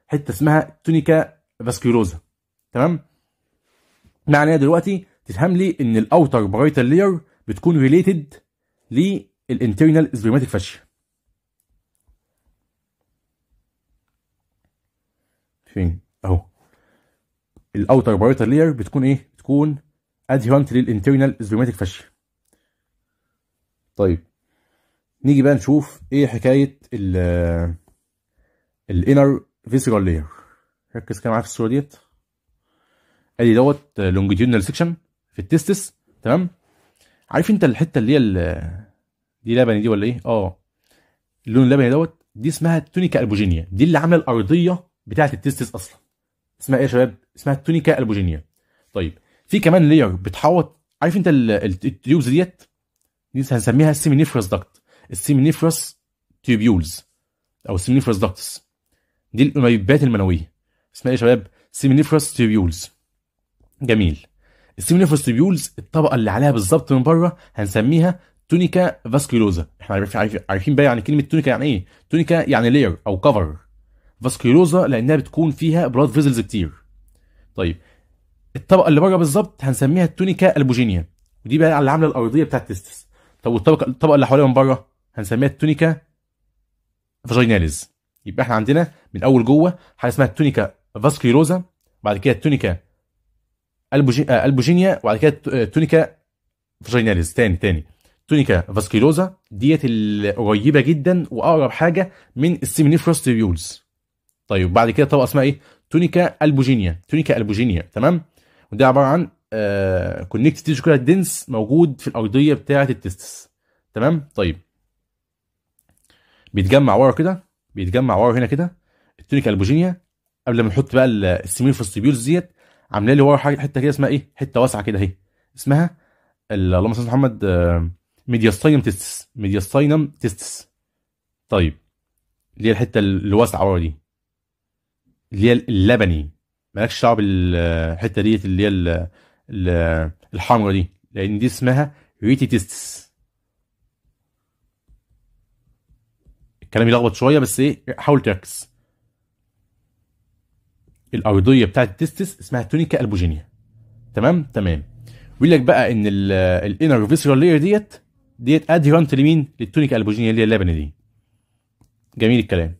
حته اسمها تونيكا فاسكيولوزا تمام معنى دلوقتي تفهم لي ان الاوتر بارايتال لير بتكون ريليتد للانترنال ازوماتيك فاشيا فين اهو الاوتر بارايتال لير بتكون ايه بتكون ادهيرنت للانترنال ازوماتيك فاشيا طيب نيجي بقى نشوف ايه حكايه ال الانر فيسرال لير ركز كده معايا في الصوره ديت ادي دوت لونجيتيودنال سيكشن في التستس تمام عارف انت الحته اللي هي دي لبني دي ولا ايه اه اللون اللبني دوت دي اسمها التونيكا البوجينيا دي اللي عامله الارضيه بتاعه التستس اصلا اسمها ايه يا شباب اسمها التونيكا البوجينيا طيب في كمان لير بتحوط عارف انت التيوبز ديت دي هنسميها السيمينيفرس داكت السيمينيفرس تيوبيولز او السيمينيفرس داكتس دي الأميبات المنوية اسمها ايه يا شباب؟ سيمينيفروس تيبيولز جميل السيمينيفروس تيبيولز الطبقة اللي عليها بالظبط من بره هنسميها تونيكا فاسكيولوزا احنا عارفين عارفين بقى يعني كلمة تونيكا يعني ايه؟ تونيكا يعني لير أو كفر فاسكيولوزا لأنها بتكون فيها بلاد فيزلز كتير طيب الطبقة اللي بره بالظبط هنسميها التونيكا البوجينيا ودي بقى اللي عامله الأرضية بتاعت التستس طب والطبقة الطبقة اللي حواليها من بره هنسميها التونيكا فاجيناليز يبقى احنا عندنا من اول جوه حاجه اسمها التونيكا فاسكيلوزا بعد كده التونيكا آه، البوجينيا وبعد كده آه، التونيكا فاجيناليز تاني تاني تونيكا فاسكيلوزا ديت القريبه جدا واقرب حاجه من السيمينيفروس تيبيولز طيب بعد كده طبقه اسمها ايه تونيكا البوجينيا تونيكا البوجينيا تمام وده عباره عن كونكت آه، تيشو كده دنس موجود في الارضيه بتاعه التستس تمام طيب بيتجمع ورا كده بيتجمع ورا هنا كده التونيك البوجينيا قبل ما نحط بقى السمين فستيبيولز ديت عامله لي ورا حته كده اسمها ايه حته واسعه كده اهي اسمها اللهم صل محمد آه، ميدياستاينم تيستس ميدياستاينم تيستس طيب اللي هي الحته الواسعه ورا دي اللي هي اللبني مالكش دعوه بالحته ديت اللي هي الحمرا دي لان دي اسمها ريتي تيستس الكلام يلخبط شويه بس ايه حاول تركز الارضيه بتاعت التستس اسمها تونيكا البوجينيا تمام تمام بيقول لك بقى ان الانر فيسرال لير ديت ديت ادهيرنت لمين للتونيكا البوجينيا اللي هي اللبنه دي جميل الكلام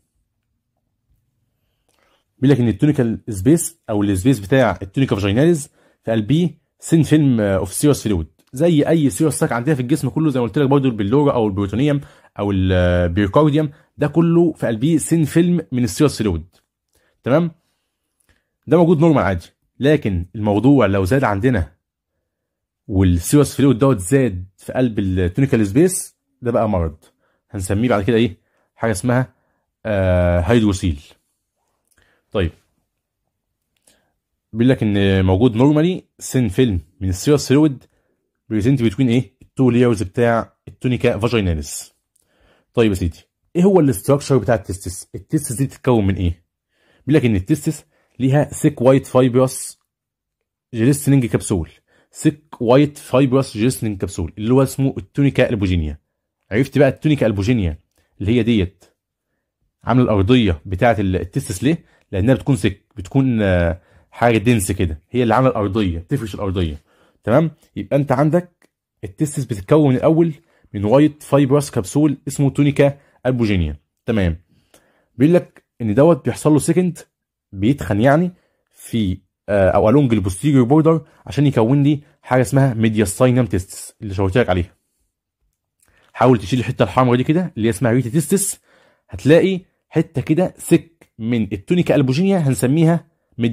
بيقول لك ان التونيكا سبيس او السبيس بتاع التونيكا فاجيناليز في قلبيه سين فيلم اوف سيروس فلويد زي اي سيروس ساك عندنا في الجسم كله زي ما قلت لك برضه البلورا او البروتونيوم او البيوكارديوم ده كله في قلبيه سين فيلم من السيروس سلود تمام ده موجود نورمال عادي لكن الموضوع لو زاد عندنا والسيروس فلويد دوت زاد في قلب التونيكال سبيس ده بقى مرض هنسميه بعد كده ايه حاجه اسمها آه هيدروسيل طيب بيقول لك ان موجود نورمالي سن فيلم من السيروس فلويد بريزنت بتوين ايه التو لايرز بتاع التونيكا فاجيناليس طيب يا سيدي ايه هو الاستراكشر بتاع التستس التستس دي بتتكون من ايه بيقول لك ان التستس ليها سيك وايت فايبرس جلستنج كبسول سيك وايت فايبرس جلستنج كبسول اللي هو اسمه التونيكا البوجينيا عرفت بقى التونيكا البوجينيا اللي هي ديت عامله الارضيه بتاعه التستس ليه لانها بتكون سك بتكون آه، حاجه دنس كده هي اللي عامله الارضيه بتفرش الارضيه تمام يبقى انت عندك التستس بتتكون من الاول من وايت فايبرس كبسول اسمه تونيكا البوجينيا تمام بيقول لك ان دوت بيحصل له سكند بيتخن يعني في آه، او الونج البوستيريور بوردر عشان يكون لي حاجه اسمها ساينم تيستس اللي شاورت لك عليها حاول تشيل الحته الحمراء دي كده اللي اسمها ريتا تيستس هتلاقي حته كده سك من التونيكا البوجينيا هنسميها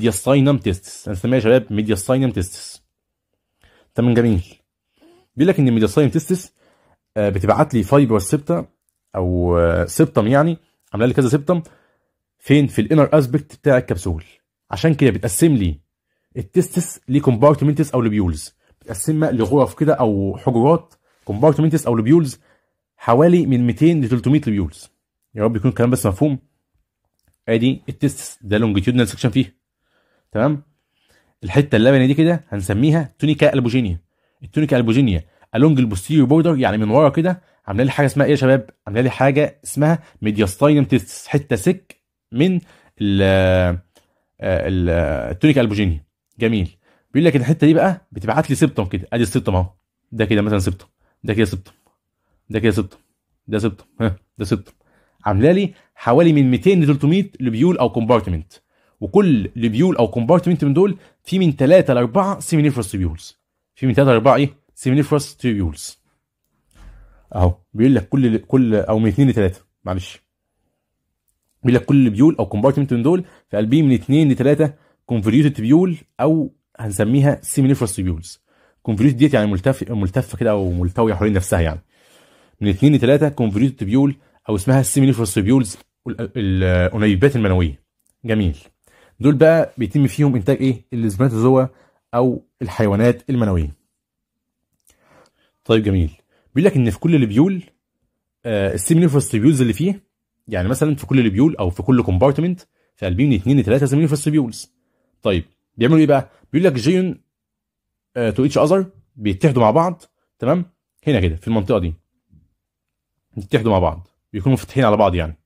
ساينم تيستس هنسميها يا شباب ساينم تيستس تمام جميل بيقول لك ان ساينم تيستس آه، بتبعت لي فايبر سبتا او آه، سبتم يعني عامله لي كذا سبتم فين في الانر اسبكت بتاع الكبسول عشان كده بتقسم لي التستس لكومبارتمنتس او لبيولز بتقسمها لغرف كده او حجرات كومبارتمنتس او لبيولز حوالي من 200 ل 300 لبيولز يا رب يكون الكلام بس مفهوم ادي التستس ده لونجيتيودنال سكشن فيه تمام الحته اللبنه دي كده هنسميها تونيكا البوجينيا التونيكا البوجينيا الونج البوستيريور بوردر يعني من ورا كده عامله لي حاجه اسمها ايه يا شباب عامله لي حاجه اسمها ميدياستاينم تيستس حته سك من ال التونيك آه، البوجيني آه، جميل بيقول لك الحته دي بقى بتبعت لي سبتم كده ادي السبتم اهو ده كده مثلا سبتم ده كده سبتم ده كده سبتم ده سبتم ها ده سبتم عامله لي حوالي من 200 ل 300 لبيول او كومبارتمنت وكل لبيول او كومبارتمنت من دول في من 3 ل 4 سيمينيفرس بيولز في من 3 ل 4 ايه سيمينيفروس تيبيولز اهو بيقول لك كل كل او من اثنين لثلاثه معلش بيقول لك كل بيول او كومبارتمنت من دول في قلبيه من اثنين لثلاثه كونفريوتد بيول او هنسميها سيمينيفروس تبيولز كونفريوتد ديت يعني ملتف ملتفه كده او ملتويه حوالين نفسها يعني من اثنين لثلاثه كونفريوتد بيول او اسمها السيمينيفروس تبيولز الانيبات المنويه جميل دول بقى بيتم فيهم انتاج ايه السبرماتوزوا او الحيوانات المنويه طيب جميل بيقول لك ان في كل البيول آه، السيمينيفرس بيولز اللي فيه يعني مثلا في كل البيول او في كل كومبارتمنت في قلبين اثنين ثلاثه سيمينيفرس بيولز طيب بيعملوا ايه بقى؟ بيقول لك جيون تو اتش اذر بيتحدوا مع بعض تمام هنا كده في المنطقه دي بيتحدوا مع بعض بيكونوا مفتحين على بعض يعني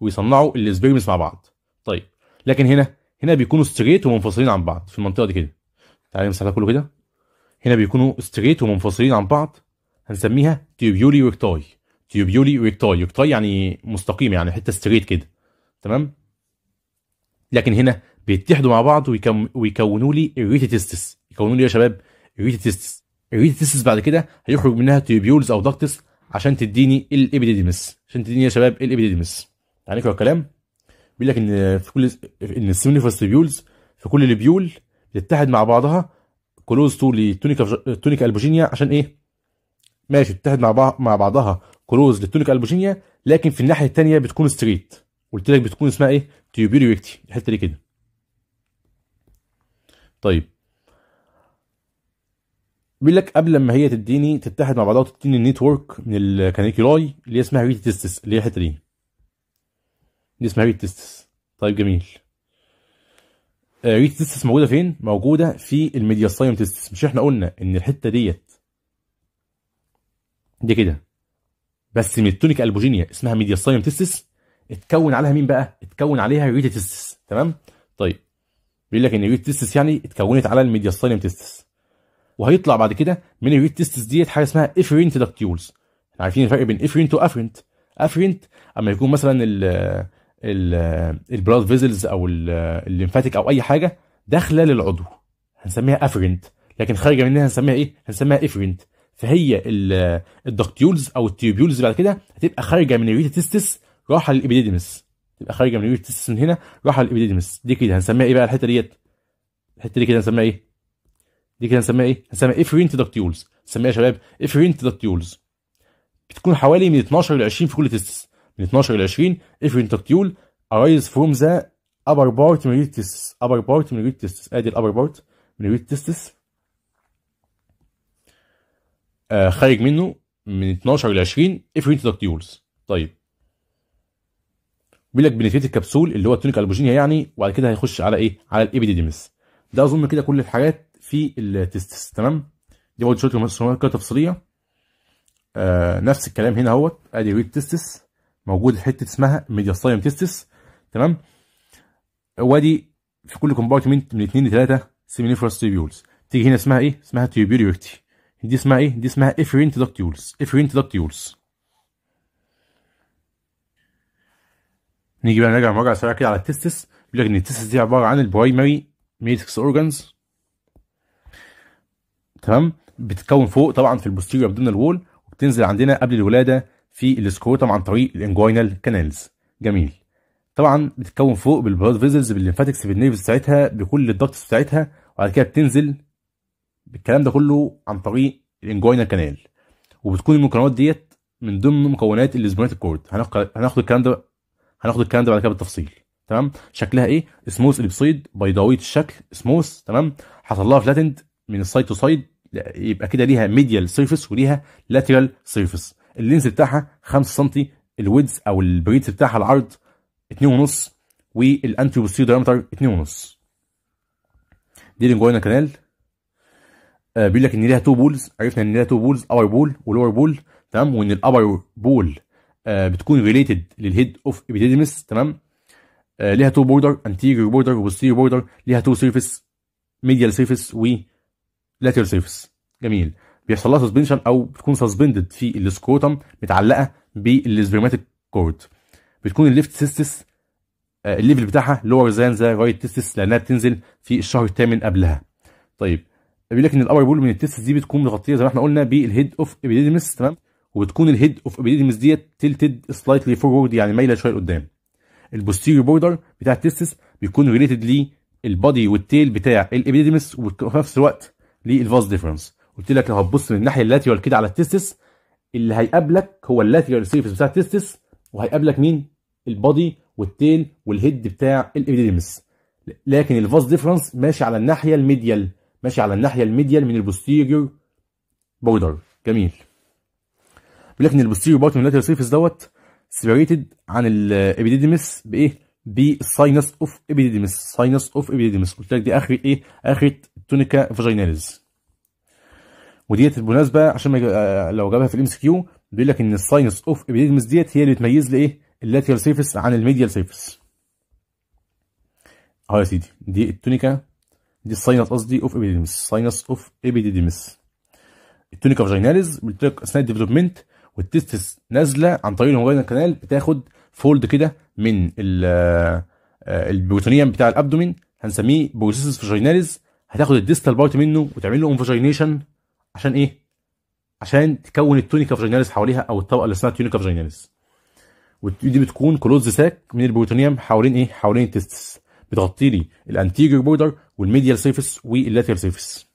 ويصنعوا السبيرمز مع بعض طيب لكن هنا هنا بيكونوا ستريت ومنفصلين عن بعض في المنطقه دي كده تعالى نمسح ده كله كده هنا بيكونوا ستريت ومنفصلين عن بعض هنسميها تيوبيولي ريكتاي تيوبيولي ريكتاي ريكتاي يعني مستقيم يعني حته ستريت كده تمام لكن هنا بيتحدوا مع بعض ويكونوا لي الريتيتستس يكونوا لي يا شباب الريتيتستس الريتيتستس بعد كده هيخرج منها تيوبيولز او داكتس عشان تديني الابيديديمس عشان تديني يا شباب الابيديديمس يعني كده الكلام بيقول لك ان في كل ان السيمنيفاس في كل البيول بتتحد مع بعضها كلوز تو لتونيكا فج... تونيكا البوجينيا عشان ايه ماشي بتتحد مع بعض مع بعضها كلوز للتونيكا البوجينيا لكن في الناحيه الثانيه بتكون ستريت قلت لك بتكون اسمها ايه تيوبيري ويكتي الحته دي كده طيب بيقول لك قبل لما هي تديني تتحد مع بعضها وتديني النيتورك من الكانيكيولاي اللي هي اسمها ريتي تيستس اللي هي الحته دي دي اسمها ريتي تيستس طيب جميل آه، ريت تيستس موجوده فين؟ موجوده في الميدياستايم تيستس مش احنا قلنا ان الحته ديت دي كده بس من التونيك البوجينيا اسمها ميدياستايم تيستس اتكون عليها مين بقى؟ اتكون عليها ريت تيستس تمام؟ طيب بيقول لك ان الريت تيستس يعني اتكونت على الميدياستايم تيستس وهيطلع بعد كده من الريت تيستس ديت حاجه اسمها افرنت دكتيولز احنا عارفين الفرق بين افرنت وافرنت افرنت اما يكون مثلا البلاد فيزلز او الليمفاتيك او اي حاجه داخله للعضو هنسميها افرنت لكن خارجه منها هنسميها ايه هنسميها افرنت فهي الدكتيولز او التيوبيولز بعد كده هتبقى خارجه من الريتا تستس راحه للابيديدمس تبقى خارجه من الريتا تستس من هنا راحه للابيديدمس دي كده هنسميها ايه بقى الحته ديت الحته دي كده هنسميها ايه دي كده هنسميها ايه هنسميها افرنت دكتيولز نسميها يا شباب افرنت دكتيولز بتكون حوالي من 12 ل 20 في كل تستس من 12 إلى 20 if تكتيول tactile فروم ذا ابر بارت من الريد ابر بارت من الريد ادي الابر بارت من الريد testis آه خارج منه من 12 ل 20 افرين تدكتيولز طيب بيقول لك بنفيت الكبسول اللي هو التونيك البوجينيا يعني وبعد كده هيخش على ايه على الابيديديمس ده اظن كده كل الحاجات في التستس تمام دي برضه شويه تفصيليه آه نفس الكلام هنا اهوت ادي ريد تستس موجود حته اسمها ميدياستايم تيستس تمام وادي في كل كومبارتمنت من 2 ل 3 سيمينيفرس تيبيولز تيجي هنا اسمها ايه اسمها تيبيوريوتي دي اسمها ايه دي اسمها افرينت دكتيولز افرينت دكتيولز نيجي بقى نرجع مراجعه سريعه كده على التستس بيقول لك ان التستس دي عباره عن البرايمري ميتكس اورجانز تمام بتتكون فوق طبعا في البوستيريور ضمن الول وبتنزل عندنا قبل الولاده في السكروتم عن طريق الانجوينال كانالز جميل طبعا بتتكون فوق بالبلاد فيزلز بالليمفاتكس بالنيرفز بتاعتها بكل الدكتس بتاعتها وبعد كده بتنزل بالكلام ده كله عن طريق الانجوينال كانال وبتكون المكونات ديت من ضمن مكونات السبونات كورد هناخد الكلام ده هناخد الكلام ده بعد كده بالتفصيل تمام شكلها ايه سموث البسيد بيضاويه الشكل سموث تمام حصل لها فلاتند من السايد تو سايد يبقى كده ليها ميديال سيرفيس وليها لاترال سيرفيس اللينز بتاعها 5 سم الويدز او البريدز بتاعها العرض 2.5 والانتي بوستيريو دايمتر 2.5 دي الانجوينا كانال آه بيقول لك ان ليها تو بولز عرفنا ان ليها تو بولز اور بول ولور بول تمام وان الابر بول آه بتكون ريليتد للهيد اوف ايبيديديمس تمام آه ليها تو بوردر انتيريور بوردر وبوستيريور بوردر ليها تو سيرفيس ميديال سيرفيس لاتيرال سيرفيس جميل بيحصل لها سسبنشن او بتكون سسبندد في السكوتم متعلقه بالسبرماتيك كورد بتكون الليفت سيستس آه، الليفل بتاعها لور ذان ذا رايت تيستس لانها بتنزل في الشهر الثامن قبلها طيب بيقول لك ان الاور بول من التيستس دي بتكون مغطيه زي ما احنا قلنا بالهيد اوف ابيديمس تمام وبتكون الهيد اوف ابيديمس ديت تلتد سلايتلي فورورد يعني مايله شويه لقدام البوستيريور بوردر بتاع التيستس بيكون ريليتد للبادي والتيل بتاع الابيديمس وفي نفس الوقت للفاز ديفرنس قلت لك لو هتبص من الناحيه اللاتيرال كده على التستس اللي هيقابلك هو اللاتيرال سيرفيس بتاع التستس وهيقابلك مين البادي والتيل والهيد بتاع الابيديمس لكن الفاس ديفرنس ماشي على الناحيه الميديال ماشي على الناحيه الميديال من البوستيريور بوردر جميل بيقول لك ان البوستيريور بارت من اللاتيرال سيرفيس دوت سيبريتد عن الابيديمس بايه بالساينس اوف ابيديمس ساينس اوف ابيديمس قلت لك دي اخر ايه اخر تونيكا فاجيناليز وديت بالمناسبه عشان آه، آه، لو جابها في الام اس كيو بيقول لك ان الساينس اوف ابيديدمس ديت هي اللي بتميز لي ايه اللاتيال سيفس عن الميديال سيفس اهو يا سيدي دي التونيكا دي الساينس قصدي اوف ابيديدمس ساينس اوف ابيديدمس التونيكا فاجيناليز قلت لك اثناء الديفلوبمنت والتستس نازله عن طريق الموبايل كانال بتاخد فولد كده من آه، البوتونيوم بتاع الابدومين هنسميه بوسيسس فاجيناليز هتاخد الديستال بارت منه وتعمل له انفاجينيشن عشان ايه عشان تكون التونيكا فاجيناليس حواليها او الطبقه اللي اسمها تونيكا فاجيناليس ودي بتكون كلوز ساك من البروتونيوم حوالين ايه حوالين التستس بتغطي لي الانتيريور بوردر والميديال سيرفيس واللاتيرال سيرفيس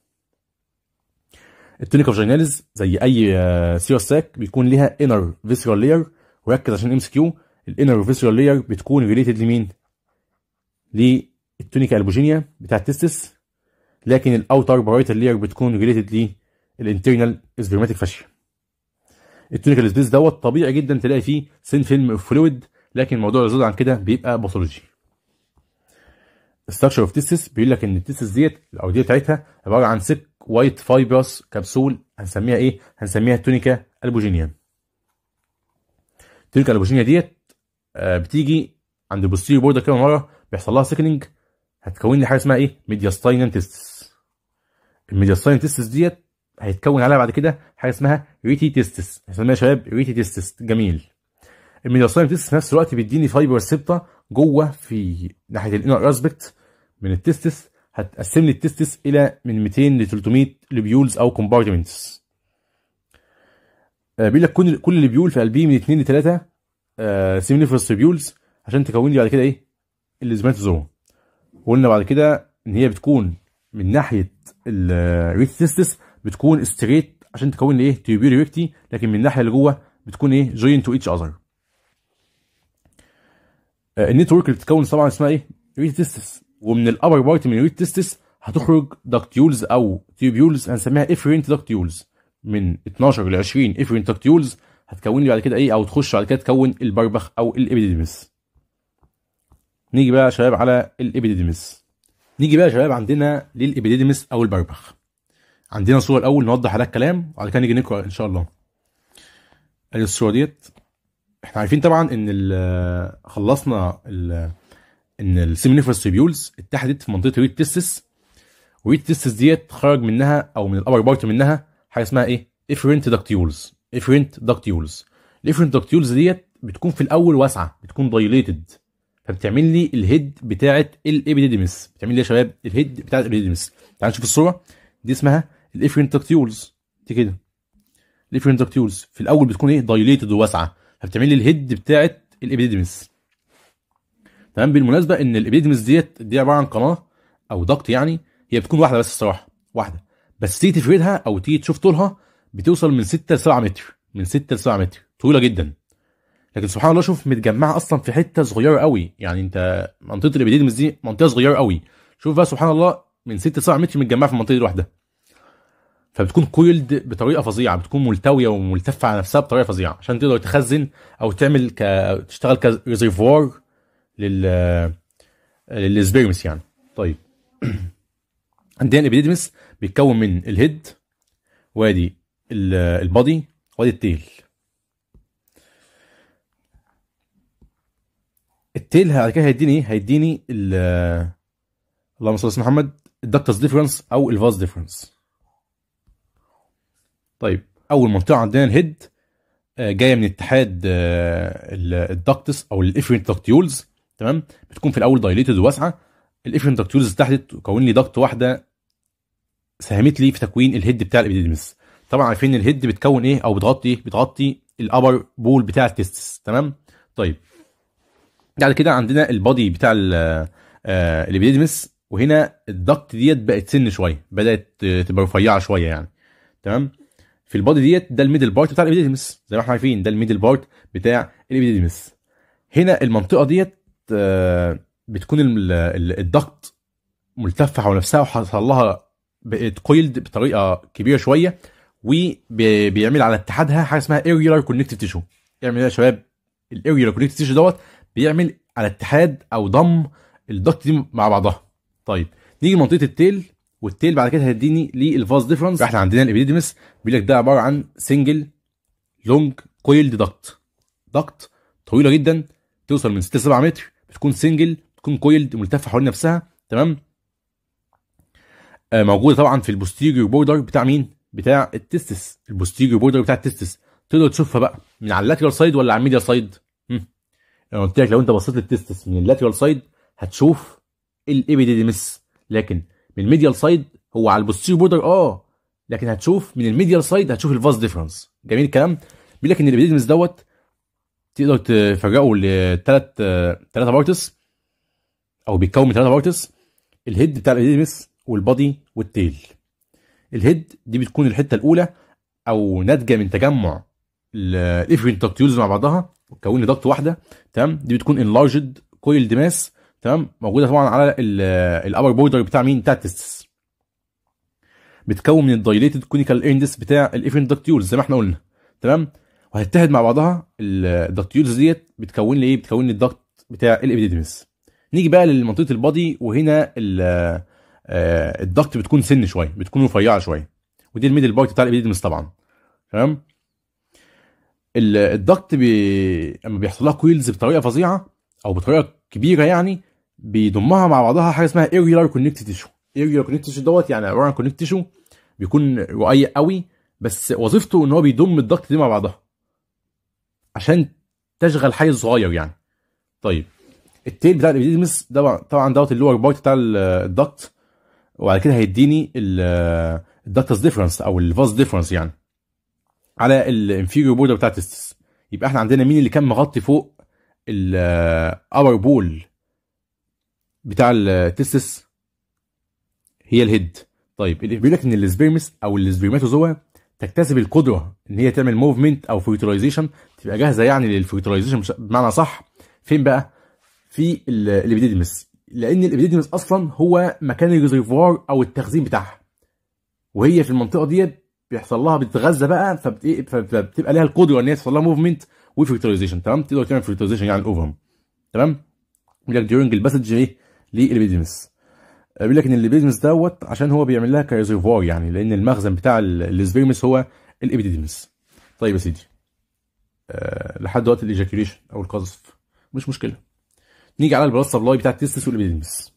التونيكا فاجيناليس زي اي آه، سيرس ساك بيكون ليها انر فيسرال لير وركز عشان ام اس كيو الانر فيسرال لير بتكون ريليتد لمين للتونيكا البوجينيا بتاع التستس لكن الاوتر برايتال لير بتكون ريليتد الانترنال اسبرماتيك فاشيا التونيكال سبيس دوت طبيعي جدا تلاقي فيه سين فيلم فلويد لكن الموضوع اللي زاد عن كده بيبقى باثولوجي ستراكشر اوف تيستس بيقول لك ان التيستس ديت الاوديه بتاعتها عباره عن سك وايت فايبرس كبسول هنسميها ايه؟ هنسميها تونيكا البوجينيا. التونيكا البوجينيا ديت آه، بتيجي عند البوستيريور بوردر كده مره بيحصل لها سيكننج هتكون لي حاجه اسمها ايه؟ ميدياستاينم تيستس. الميدياستاينم تيستس ديت هيتكون عليها بعد كده حاجه اسمها ريتي تيستس هنسميها يا شباب ريتي تيستس جميل الميدوسايم تيستس في نفس الوقت بيديني فايبر سبطه جوه في ناحيه الانر اسبكت من التيستس هتقسم لي التيستس الى من 200 ل 300 لبيولز او كومبارتمنتس آه، بيقول لك كل كل لبيول في قلبيه من 2 ل 3 سيمينيفرس بيولز عشان تكون لي بعد كده ايه الليزماتوزوم قلنا بعد كده ان هي بتكون من ناحيه الريتي تيستس آه، بتكون ستريت عشان تكون ايه تيوبيري ريكتي لكن من الناحيه اللي جوه بتكون ايه جوين تو اتش اذر النتورك اللي بتتكون طبعا اسمها ايه ريتستس ومن الابر بارت من الريتستس هتخرج داكتيولز او تيوبيولز هنسميها افرنت داكتيولز من 12 ل 20 افرنت داكتيولز هتكون لي بعد كده ايه او تخش بعد كده تكون البربخ او الابيديمس نيجي بقى يا شباب على الابيديمس نيجي بقى يا شباب عندنا للابيديمس او البربخ عندنا صوره الاول نوضح عليها الكلام وبعد كده نيجي نقرا ان شاء الله ادي الصوره ديت احنا عارفين طبعا ان الـ خلصنا الـ ان السيمينيفرس تيبيولز اتحدت في منطقه ويت تيستس ويت تيستس ديت خرج منها او من الابر بارت منها حاجه اسمها ايه افرنت داكتيولز افرنت داكتيولز الافرنت داكتيولز ديت بتكون في الاول واسعه بتكون دايليتد فبتعمل لي الهيد بتاعه الابيديديمس بتعمل لي يا شباب الهيد بتاعه الابيديديمس تعال نشوف الصوره دي اسمها الافرين تكتيولز دي كده الافرين تكتيولز في الاول بتكون ايه دايليتد وواسعه فبتعمل لي الهيد بتاعه الابيديمس تمام بالمناسبه ان الابيديمس ديت دي عباره عن قناه او ضغط يعني هي بتكون واحده بس الصراحه واحده بس تيجي تفردها او تيجي تشوف طولها بتوصل من 6 ل 7 متر من 6 ل 7 متر طويله جدا لكن سبحان الله شوف متجمعه اصلا في حته صغيره قوي يعني انت منطقه الابيديمس دي منطقه صغيره قوي شوف بقى سبحان الله من 6 ل 7 متر متجمعه في المنطقه دي لوحدها فبتكون كويلد بطريقه فظيعه بتكون ملتويه وملتفه على نفسها بطريقه فظيعه عشان تقدر تخزن او تعمل ك... تشتغل كريزرفوار لل للسبيرمس يعني طيب عندنا الابيديمس بيتكون من الهيد وادي البادي وادي التيل التيل بعد كده هيديني هيديني اللهم صل على محمد الدكتس ديفرنس او الفاز ديفرنس طيب اول منطقه عندنا الهيد آه، جايه من اتحاد آه، الدكتس او الافرنت دكتيولز تمام بتكون في الاول دايليتد واسعه الافرنت دكتيولز تحدت تكون لي دكت واحده ساهمت لي في تكوين الهيد بتاع الابيديدمس طبعا عارفين الهيد بتكون ايه او بتغطي ايه بتغطي الابر بول بتاع التستس تمام طيب بعد كده عندنا البادي بتاع آه، الابيديدمس وهنا الدكت ديت بقت سن شويه بدات تبقى رفيعه شويه يعني تمام في البادي ديت ده الميدل بارت بتاع الابيديديمس زي ما احنا عارفين ده الميدل بارت بتاع الابيديديمس هنا المنطقه ديت آه، بتكون الضغط ملتفه حول نفسها وحصل لها كويلد بطريقه كبيره شويه وبيعمل على اتحادها حاجه اسمها ايريولار كونكتيف تيشو يعمل يا شباب الايريولار كونكتيف تيشو دوت بيعمل على اتحاد او ضم الضغط دي مع بعضها طيب نيجي لمنطقه التيل والتيل بعد كده هيديني للفاز ديفرنس احنا عندنا الابيديمس بيقول لك ده عباره عن سنجل لونج كويلد دكت دكت طويله جدا توصل من 6 ل 7 متر بتكون سنجل بتكون كويلد ملتفه حوالين نفسها تمام آه موجوده طبعا في البوستيريور بوردر بتاع مين بتاع التستس البوستيريور بوردر بتاع التستس تقدر تشوفها بقى من على اللاترال سايد ولا على الميديال سايد انا قلت لك لو انت بصيت للتستس من اللاترال سايد هتشوف الابيديمس لكن من الميديال سايد هو على البوستيريور بوردر اه لكن هتشوف من الميديال سايد هتشوف الفاز ديفرنس جميل الكلام بيقول لك ان الابيديدمس دوت تقدر تفرقه لثلاث ثلاثه بارتس او بيتكون من ثلاثه بارتس الهيد بتاع الابيديدمس والبادي والتيل الهيد دي بتكون الحته الاولى او ناتجه من تجمع الافرين تاكتيولز مع بعضها وتكون ضغط واحده تمام دي بتكون انلارجد كويل ديماس تمام موجوده طبعا على الابر بوردر بتاع مين بتاع التستس بتكون من الدايليتد كونيكال اندس بتاع الايفن دكتيولز زي ما احنا قلنا تمام وهتتحد مع بعضها الدكتيولز ديت بتكون لي ايه بتكون لي الضغط بتاع الابيديدمس نيجي بقى لمنطقه البادي وهنا الضغط آه، بتكون سن شويه بتكون رفيعه شويه ودي الميدل بارت بتاع الابيديدمس طبعا تمام الضغط بي... اما بيحصل لها كويلز بطريقه فظيعه او بطريقه كبيره يعني بيضمها مع بعضها حاجه اسمها ايريولار كونكت تيشو ايريولار كونكت تيشو دوت يعني عباره عن كونكت تيشو بيكون رقيق قوي بس وظيفته ان هو بيضم الضغط دي مع بعضها عشان تشغل حيز صغير يعني طيب التيل بتاع الابيديمس ده طبعا دوت اللور بارت بتاع الضغط وبعد كده هيديني الدكتس ديفرنس او الفاز ديفرنس يعني على الانفيريور بوردر بتاع التستس يبقى احنا عندنا مين اللي كان مغطي فوق الاور بول بتاع التستس هي الهيد طيب بيقول لك ان الاسبيرمس او الاسبيرماتوزوا تكتسب القدره ان هي تعمل موفمنت او فيوتيلايزيشن تبقى جاهزه يعني للفيوتيلايزيشن بمعنى صح فين بقى؟ في الابيديدمس لان الابيديدمس اصلا هو مكان الريزرفوار او التخزين بتاعها وهي في المنطقه ديت بيحصل لها بتتغذى بقى فبتبقى لها القدره ان هي تحصل لها موفمنت وفيوتيلايزيشن تمام تقدر تعمل فيوتيلايزيشن يعني اوفر تمام يقول لك during الباسج ايه للبيزنس آه، بيقول لك ان الابيديمس دوت عشان هو بيعمل لها كريزرفوار يعني لان المخزن بتاع الاسبيرمس هو الابيديمس طيب يا سيدي أه لحد دلوقتي الايجاكيوليشن او القذف مش مشكله نيجي على البلاس سبلاي بتاع التستس والابيديمس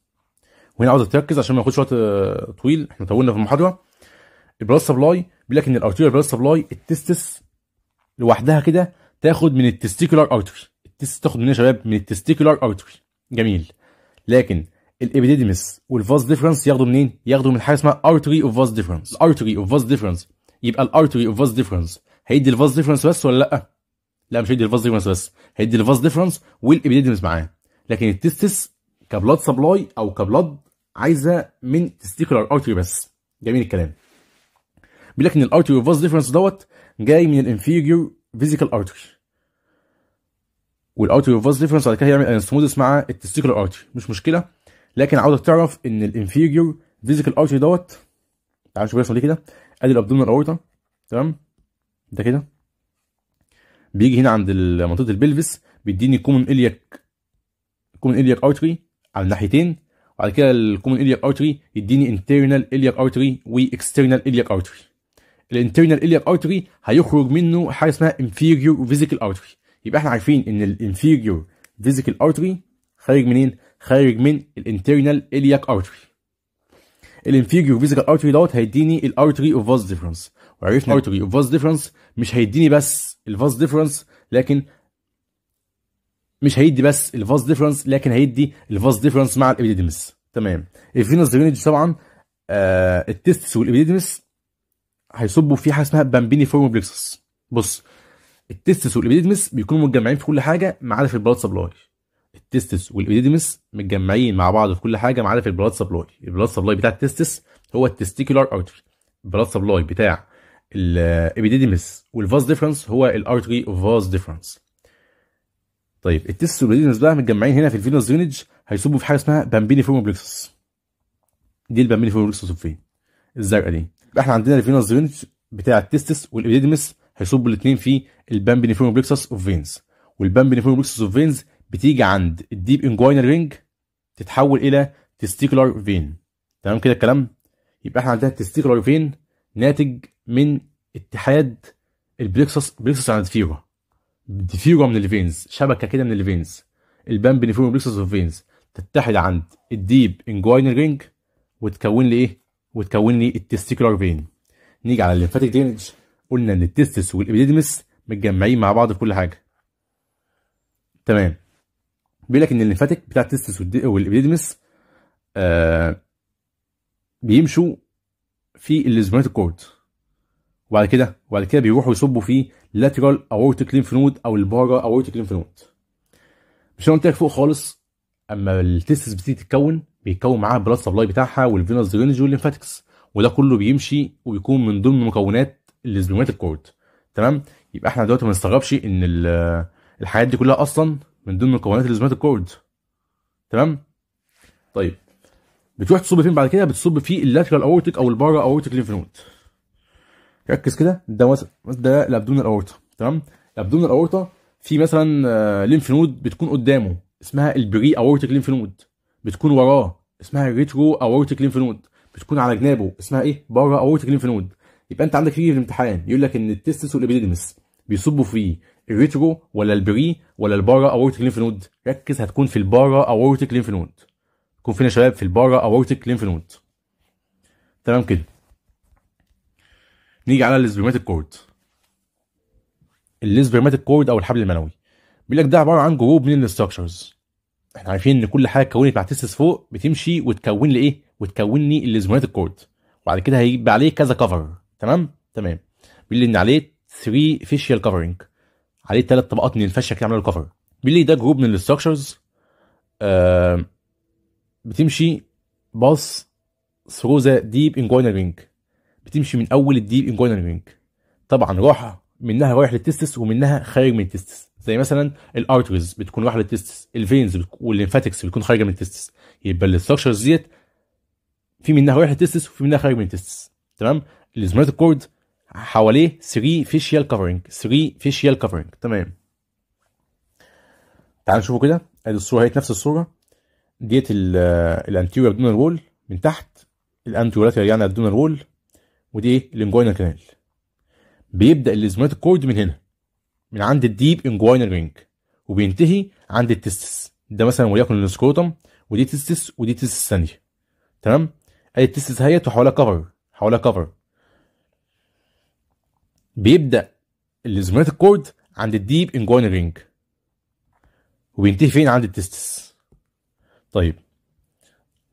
وهنا عاوز تركز عشان ما ياخدش وقت آه، طويل احنا طولنا في المحاضره البلاس سبلاي بيقول لك ان الارتيريال بلاس سبلاي التستس لوحدها كده تاخد من التستيكولار ارتري التستس تاخد منها يا شباب من التستيكولار ارتري جميل لكن الابيديديمس والفاز ديفرنس ياخدوا منين؟ ياخدوا من حاجه اسمها ارتري اوف فاز ديفرنس ارتري اوف فاز ديفرنس يبقى الارتري اوف فاز ديفرنس هيدي الفاز ديفرنس بس ولا لا؟ لا مش هيدي الفاز ديفرنس بس هيدي الفاز ديفرنس والابيديديمس معاه لكن التستس كبلاد سبلاي او كبلاد عايزه من تستيكولار ارتري بس جميل الكلام بيقول لك ان الارتري اوف فاز ديفرنس دوت جاي من الانفيريور فيزيكال ارتري والاوتر فاز ديفرنس بعد كده هيعمل انستموزس مع التستيكولار ارتري مش مشكله لكن عاوزك تعرف ان الانفيريور فيزيكال ارتري دوت تعال شوف بيحصل ايه كده ادي الابدومينال اورتا تمام ده كده بيجي هنا عند منطقه البلفس بيديني كومن الياك كومن الياك ارتري على الناحيتين وبعد كده الكومن الياك ارتري يديني انترنال الياك ارتري واكسترنال الياك ارتري الانترنال الياك ارتري هيخرج منه حاجه اسمها انفيريور فيزيكال ارتري يبقى احنا عارفين ان الانفيريور فيزيكال ارتري خارج منين؟ خارج من الانترنال الياك ارتري. الانفيريور فيزيكال ارتري دوت هيديني الارتري اوف فاز ديفرنس وعرفنا ارتري اوف فاز ديفرنس مش هيديني بس الفاز ديفرنس لكن مش هيدي بس الفاز ديفرنس لكن هيدي الفاز ديفرنس مع الابيديدمس تمام الفينوس درينج طبعا آه التستس والابيديدمس هيصبوا في حاجه اسمها بامبيني فورم بليكسس بص التستس والابيديدمس بيكونوا متجمعين في كل حاجه ما عدا في البلاد سبلاي التستس والابيديدمس متجمعين مع بعض في كل حاجه ما عدا في البلاد سبلاي البلاد سبلاي بتاع التستس هو التستيكولار ارتري البلاد سبلاي بتاع الابيديدمس والفاز ديفرنس هو الارتري فاز ديفرنس طيب التستس والابيديدمس بقى متجمعين هنا في الفينوس درينج هيصبوا في حاجه اسمها بامبيني فورم بلكسس دي البامبيني فورم بلكسس فين الزرقاء دي احنا عندنا الفينوس درينج بتاع التستس والابيديدمس هيصب الاثنين في البامبينيفورم بلكسس اوف فينز والبامبينيفورم بلكسس اوف فينز بتيجي عند الديب انجوينر رينج تتحول الى تستيكولار فين تمام كده الكلام يبقى احنا عندنا التستيكولار فين ناتج من اتحاد البلكسس بلكسس عند الفيرا ديفيرا من الفينز شبكه كده من الفينز البامبينيفورم بلكسس اوف فينز تتحد عند الديب انجوينر رينج وتكون لي ايه وتكون لي التستيكولار فين نيجي على الليمفاتيك درينج قلنا ان التستس والابيديدمس متجمعين مع بعض في كل حاجه تمام بيقول لك ان الليمفاتيك بتاع التستس والابيديدمس آه بيمشوا في الليزمات كورد وبعد كده وبعد كده بيروحوا يصبوا في lateral اورتيك lymph نود او البارا اورتيك lymph نود مش انا قلت لك فوق خالص اما التستس بتيجي تتكون بيتكون معاها البلاد سبلاي بتاعها والفينوس درينج والليمفاتكس وده كله بيمشي ويكون من ضمن مكونات لزبونات الكورد تمام يبقى احنا دلوقتي ما نستغربش ان الحاجات دي كلها اصلا من ضمن مكونات لزبونات الكورد تمام طيب بتروح تصب فين بعد كده بتصب في اللاترال اورتيك او البارا اورتيك لينف نود ركز كده ده مثلا ده الابدون الاورطه تمام الابدون الاورطه في مثلا آه، لينف نود بتكون قدامه اسمها البري اورتيك لينف نود بتكون وراه اسمها الريترو اورتيك لينف نود بتكون على جنابه اسمها ايه بارا اورتيك لينف نود يبقى انت عندك فيه في الامتحان يقول لك ان التستس والابيديدمس بيصبوا في الريترو ولا البري ولا البارا اورتيك لينف نود ركز هتكون في البارا اورتيك لينف نود تكون فينا شباب في البارا اورتيك لينف نود تمام كده نيجي على الليزبرماتيك كورد الليزبرماتيك كورد او الحبل المنوي بيقول لك ده عباره عن جروب من الاستراكشرز احنا عارفين ان كل حاجه اتكونت مع تستس فوق بتمشي وتكون لي ايه وتكون لي الليزبرماتيك كورد وبعد كده هيبقى عليه كذا كفر تمام تمام بيقول لي ان عليه 3 فيشيال كفرنج عليه ثلاث طبقات من الفشه كده عامله كفر بيقول لي ده جروب من الاستراكشرز آه بتمشي باص ثرو ذا ديب انجوينر رينج بتمشي من اول الديب انجوينر رينج طبعا راحه منها رايح للتستس ومنها خارج من التستس زي مثلا الارتريز بتكون رايحه للتستس الفينز والليمفاتكس بتكون خارجه من التستس يبقى الاستراكشرز ديت في منها رايح للتستس وفي منها خارج من التستس تمام السمارت كورد حواليه 3 فيشيال كفرنج 3 فيشيال كفرنج تمام تعالوا نشوفوا كده ادي الصوره هي نفس الصوره ديت الانتيريور ابدومينال وول من تحت الانتيريور يعني ابدومينال وول ودي ايه؟ الانجوينال كانال بيبدا السمارت كورد من هنا من عند الديب انجوينال رينج وبينتهي عند التستس ده مثلا وليكن السكروتم ودي تستس ودي تستس ثانيه تمام ادي التستس اهيت وحواليها كفر حواليها كفر بيبدأ الازومات الكورد عند الديب انجوين رينج وبينتهي فين عند التستس طيب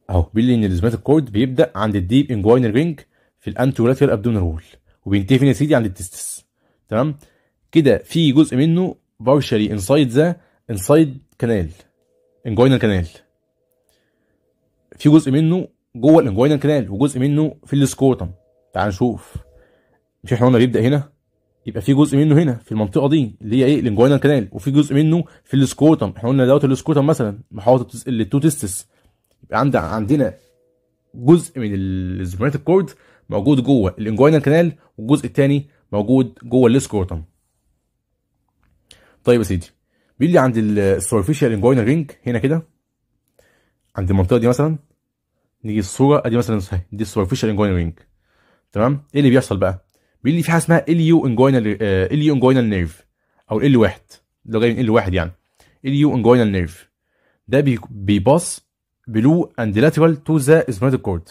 اهو بيقول لي ان الازمات الكورد بيبدا عند الديب انجوين رينج في الانتوراتيال ابدون رول وبينتهي فين يا سيدي عند التستس تمام كده في جزء منه بارشالي انسايد ذا انسايد كانال انجوين كانال في جزء منه جوه الانجوين كانال وجزء منه في السكورتم تعال نشوف مش احنا قلنا بيبدا هنا يبقى في جزء منه هنا في المنطقه دي اللي هي ايه الانجوينال كانال وفي جزء منه في السكوتم احنا قلنا دوت السكوتم مثلا محاوط التو يبقى عند عندنا جزء من الزبريناتيك كورد موجود جوه الانجوينال كانال والجزء الثاني موجود جوه السكوتم طيب يا سيدي بيقول لي عند السورفيشال انجوينال رينج هنا كده عند المنطقه دي مثلا نيجي الصوره ادي مثلا دي السورفيشال انجوينال رينج تمام ايه اللي بيحصل بقى بيقول لي في حاجه اسمها اليو انجوينال آه، اليو انجوينال نيرف او ال واحد لو جاي من ال واحد يعني اليو انجوينال نيرف ده بيباص بلو اند لاترال تو ذا اسماتيك كورد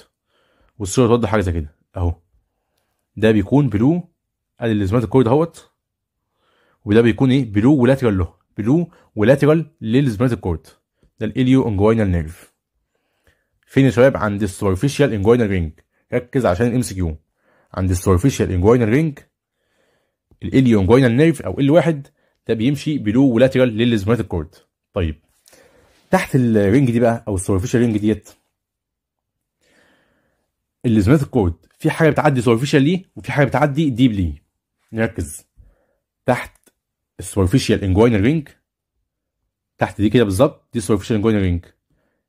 والصوره توضح حاجه زي كده اهو ده بيكون بلو ادي الاسماتيك كورد اهوت وده بيكون ايه بلو ولاترال له بلو ولاترال للاسماتيك كورد ده الاليو انجوينال نيرف فين يا شباب عند السوبرفيشال انجوينال رينج ركز عشان الام سي كيو عند السورفيشال انجوينال رينج الاليو انجوينال نيرف او ال واحد ده بيمشي بلو ولاترال للزماتيك كورد طيب تحت الرينج دي بقى او السورفيشال رينج ديت الزماتيك كورد في حاجه بتعدي سورفيشال ليه وفي حاجه بتعدي ديب ليه نركز تحت السورفيشال انجوينال رينج تحت دي كده بالظبط دي سورفيشال انجوينال رينج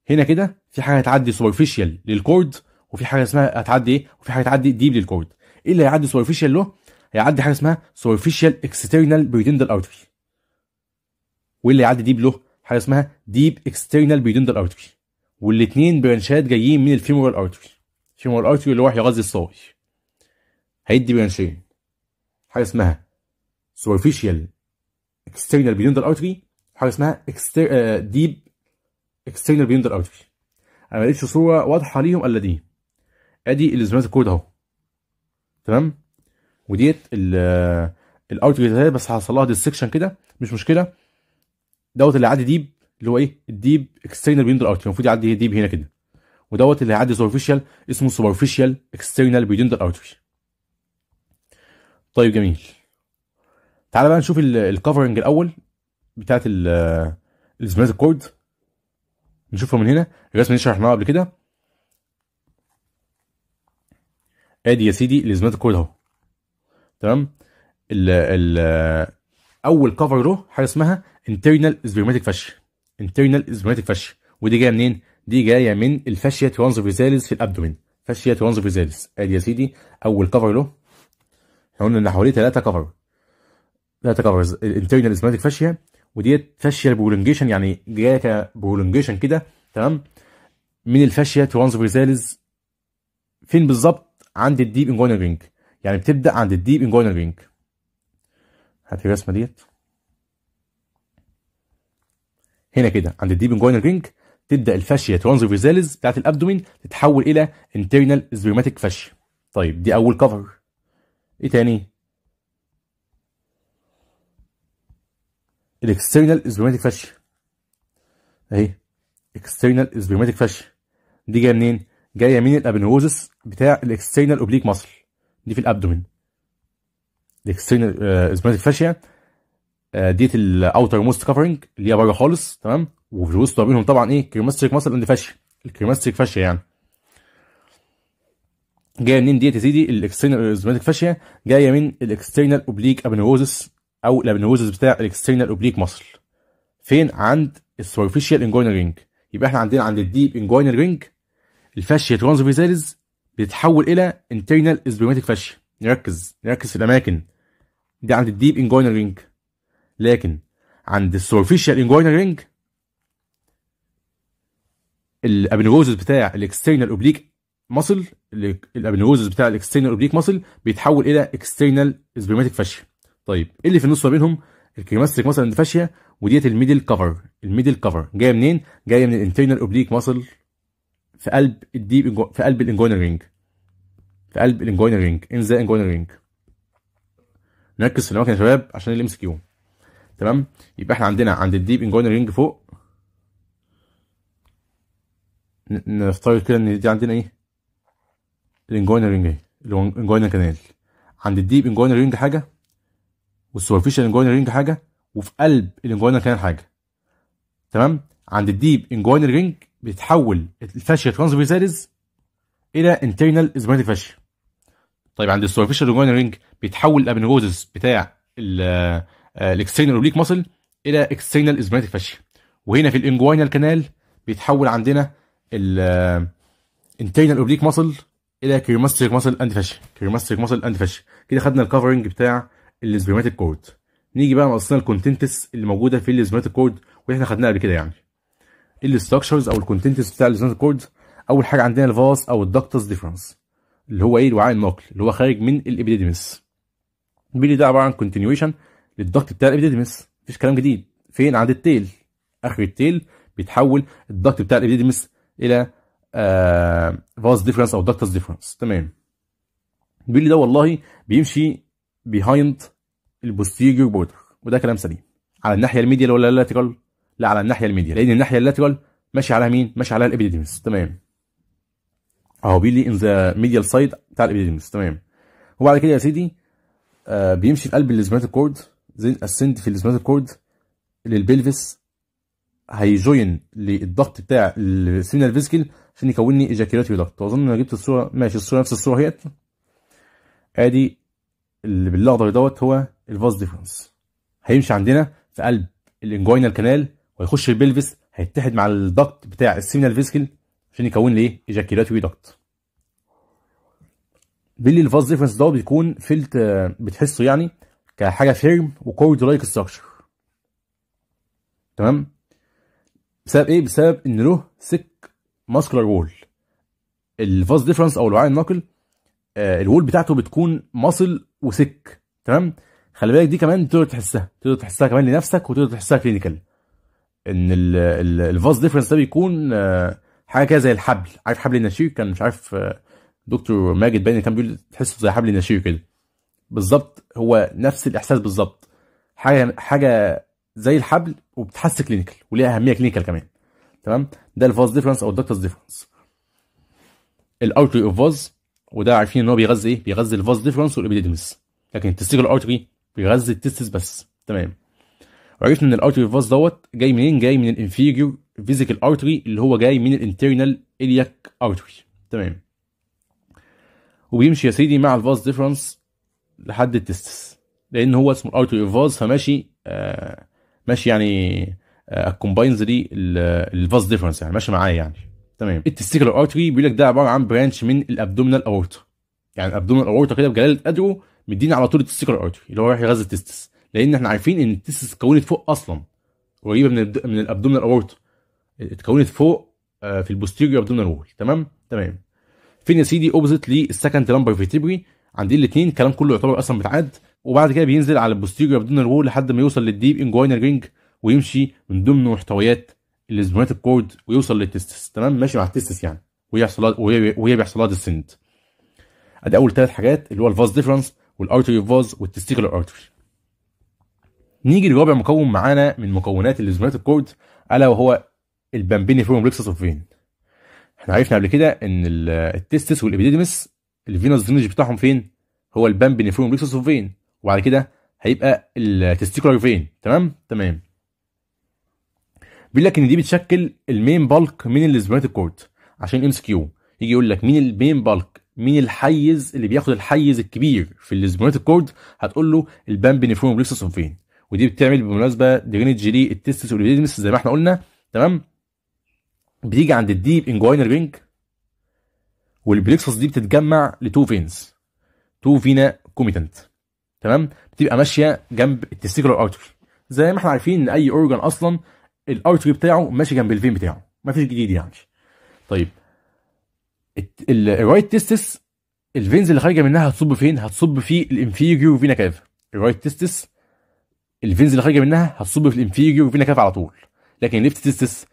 هنا كده في حاجه هتعدي سوبرفيشال للكورد وفي حاجه اسمها هتعدي ايه وفي حاجه تعدي ديب للكورد ايه اللي هيعدي سورفيشال له هيعدي حاجه اسمها سورفيشال اكسترنال بيدندال ارتري وايه اللي هيعدي ديب له حاجه اسمها ديب اكسترنال بيدندال ارتري والاثنين برانشات جايين من الفيمورال ارتري الفيمورال ارتري اللي هو هيغذي الصاوي هيدي برانشين حاجه اسمها سورفيشال اكسترنال بيدندال ارتري وحاجه اسمها ديب اكسترنال بيدندال ارتري انا ما لقيتش صوره واضحه ليهم الا دي ادي الاسمبلاس الكود اهو تمام وديت الاوت جيت بس حصل لها ديسكشن كده مش مشكله دوت اللي عادي ديب اللي هو ايه الديب اكسترنال بيندر اوت المفروض يعدي ديب هنا كده ودوت اللي هيعدي سوبرفيشال اسمه سوبرفيشال اكسترنال بيندر اوت طيب جميل تعالى بقى نشوف الكفرنج الاول بتاعت الزمات الكورد نشوفها من هنا الرسمه دي شرحناها قبل كده ادي يا سيدي الازمات الكود اهو تمام ال ال اول كفر له حاجه اسمها انترنال اسبرماتيك فاشيا انترنال اسبرماتيك فاشيا ودي جايه منين؟ دي جايه من الفاشيا ترانز في الابدومين فاشيا ترانز ادي يا سيدي اول كفر له احنا قلنا ان حواليه ثلاثه كفر ثلاثه كفرز الانترنال اسبرماتيك فاشيا وديت فاشيا برولنجيشن يعني جايه كبرولنجيشن كده تمام من الفاشيا ترانز فين بالظبط عند الديب انجوينر رينج يعني بتبدا عند الديب انجوينر رينج هات الرسمه ديت هنا كده عند الديب انجوينر رينج تبدا الفاشيه ترانزفيرزاليز بتاعت الابدومين تتحول الى انترنال زيوماتيك فاشيه طيب دي اول كفر ايه تاني الاكسترنال زيوماتيك فاشيه اهي اكسترنال زيوماتيك فاشيه دي جايه منين جايه من الابنوزس بتاع الاكسترنال اوبليك مصل دي في الابدومين الاكسترنال اسماتيك آه، فاشيا آه، ديت الاوتر موست كفرنج اللي هي بره خالص تمام وفي الوسط بينهم طبعا ايه كريماستريك مصل اند فاشيا الكريماستريك فاشيا يعني جايه منين ديت يا سيدي الاكسترنال اسماتيك آه، فاشيا جايه من الاكسترنال اوبليك ابنوزس او الابنوزس بتاع الاكسترنال اوبليك مصل فين عند السوبرفيشال انجوينر رينج يبقى احنا عندنا عند الديب انجوينر رينج الفاشيا ترانسفيرساليز بتتحول الى internal اسبيوماتيك فاشيا نركز نركز في الاماكن دي عند الديب انجوينر رينج لكن عند السورفيشال انجوينر رينج الابنروزس بتاع الاكسترنال اوبليك ماسل الابنروزس بتاع الاكسترنال اوبليك ماسل بيتحول الى اكسترنال اسبيوماتيك فاشيا طيب ايه اللي في النص ما بينهم الكريماستيك مثلا فاشيا وديت الميدل كفر الميدل كفر جايه منين جايه من الانترنال اوبليك ماسل في قلب الديب في قلب الانجوينر رينج في قلب الانجوينر رينج ان ذا انجوينال رينج نركز في الاماكن يا شباب عشان الام اس كيو تمام يبقى احنا عندنا عند الديب انجوينر رينج فوق نفترض كده ان دي عندنا ايه الانجوينر رينج اهي الانجوينال كانال عند الديب انجوينر رينج حاجه والسوبرفيشال انجوينر رينج حاجه وفي قلب الانجوينر كانال حاجه تمام عند الديب انجوينر رينج بتحول الفاشيا ترانسفيرساليز الى انترنال ازماتيك فاشيا طيب عند السوبرفيشال رينج بيتحول الابنروزس بتاع الاكسترنال اوبليك ماسل الى اكسترنال ازماتيك فاشيا وهنا في الانجوينال كانال بيتحول عندنا ال انترنال اوبليك ماسل الى كيرماستيك ماسل اند فاشيا كيرماستيك ماسل اند فاشيا كده خدنا الكفرنج بتاع الاسبيماتيك كورد نيجي بقى نقصنا الكونتنتس اللي موجوده في الاسبيماتيك كورد احنا خدناها قبل كده يعني الاستراكشرز او الكونتنتس بتاع الريزونانس كورد اول حاجه عندنا الفاس او الدكتس ديفرنس اللي هو ايه الوعاء النقل اللي هو خارج من الابيديدمس بيلي ده عباره عن كونتينيويشن للدكت بتاع الابيديدمس مفيش كلام جديد فين عند التيل اخر التيل بيتحول الدكت بتاع الابيديدمس الى فاس آه، ديفرنس او دكتس ديفرنس تمام بيلي ده والله بيمشي بيهايند البوستيريور بوردر وده كلام سليم على الناحيه الميديال ولا اللاتيكال لا على الناحيه الميديا لان الناحيه اللاترال ماشي على مين ماشي على الابيديديمس تمام اهو بيقول لي ان ذا ميديال سايد بتاع الابيديديمس تمام وبعد كده يا سيدي آه بيمشي قلب للسماتيك كورد زين اسند في السماتيك كورد للبلفس هيجوين للضغط بتاع السينال فيسكل عشان يكون لي ايجاكيولاتي ضغط اظن انا جبت الصوره ماشي الصوره نفس الصوره اهيت ادي اللي بالاخضر دوت هو الفاز ديفرنس هيمشي عندنا في قلب الانجوينال كانال ويخش البلفس هيتحد مع الضغط بتاع السيمينال فيسكل عشان يكون لي ايه ايجاكيولاتوري ضغط بيلي الفاز ديفرنس ده بيكون فيلت آه، بتحسه يعني كحاجه فيرم وكورد لايك ستراكشر تمام بسبب ايه بسبب ان له سك ماسكولار وول الفاز ديفرنس او الوعاء الناقل الوول بتاعته بتكون ماسل وسك تمام خلي بالك دي كمان تقدر تحسها تقدر تحسها كمان لنفسك وتقدر تحسها كلينيكال ان الفاز ديفرنس ده بيكون آه، حاجه كده زي الحبل عارف حبل النشير كان مش عارف آه، دكتور ماجد باين كان بيقول تحسه زي حبل النشير كده بالظبط هو نفس الاحساس بالظبط حاجه حاجه زي الحبل وبتحس كلينيكال وليها اهميه كلينيكال كمان تمام ده الفاز ديفرنس او الدكتورز ديفرنس الارتري اوف فاز وده عارفين ان هو بيغذي ايه بيغذي الفاز ديفرنس والابيديدمس لكن التستيكل ارتري بيغذي التستس بس تمام وعرفنا ان الارتري فاس دوت جاي منين؟ جاي من الانفيريور فيزيكال ارتري اللي هو جاي من الانترنال الياك ارتري تمام وبيمشي يا سيدي مع الفاس ديفرنس لحد التستس لان هو اسمه الارتري فاس فماشي آه ماشي يعني الكومباينز آه، دي الفاس ديفرنس يعني ماشي معايا يعني تمام التستيكولار ارتري بيقول لك ده عباره عن برانش من الابدومينال اورتا يعني الابدومينال اورتا كده بجلاله قدره مدينا على طول التستيكولار ارتري اللي هو رايح يغذي التستس لان احنا عارفين ان التستس اتكونت فوق اصلا قريبه من من الابدومينال اورت اتكونت فوق آه، في البوستيريور ابدومينال وول تمام تمام فين يا سيدي اوبزيت للسكند لامبر فيتيبري عند الاثنين الكلام كله يعتبر اصلا متعاد وبعد كده بينزل على البوستيريور ابدومينال وول لحد ما يوصل للديب انجوينر رينج ويمشي من ضمن محتويات الاسبروناتيك كورد ويوصل للتستس تمام ماشي مع التستس يعني ويحصل وهي بيحصل لها ديسنت ادي اول ثلاث حاجات اللي هو الفاز ديفرنس والارتري فاز والتستيكولار ارتري نيجي لرابع مكون معانا من مكونات الازمات الكورد الا وهو البامبيني فين احنا عرفنا قبل كده ان التستس والابيديدمس الفينوس درينج بتاعهم فين هو البامبيني فين وبعد كده هيبقى التستيكولار فين تمام تمام بيقول لك ان دي بتشكل المين بالك من الازمات الكورد عشان ام اس كيو يجي يقول لك مين المين بالك مين الحيز اللي بياخد الحيز الكبير في الازمات الكورد هتقول له البامبيني فين ودي بتعمل بالمناسبه ديجينيت جيلي التستس والبيدمس زي ما احنا قلنا تمام بتيجي عند الديب انجوينر رينج والبليكسس دي بتتجمع لتو فينز تو فينا كوميتنت تمام بتبقى ماشيه جنب التستيكولار ارتري زي ما احنا عارفين ان اي اورجان اصلا الارتري بتاعه ماشي جنب الفين بتاعه ما فيش جديد يعني طيب الرايت تستس الفينز اللي خارجه منها هتصب فين؟ هتصب في الانفيريور فينا كافا الرايت تستس الفينز اللي خارجه منها هتصب في الانفيجيو وفينا كاف على طول لكن الليفت تيستس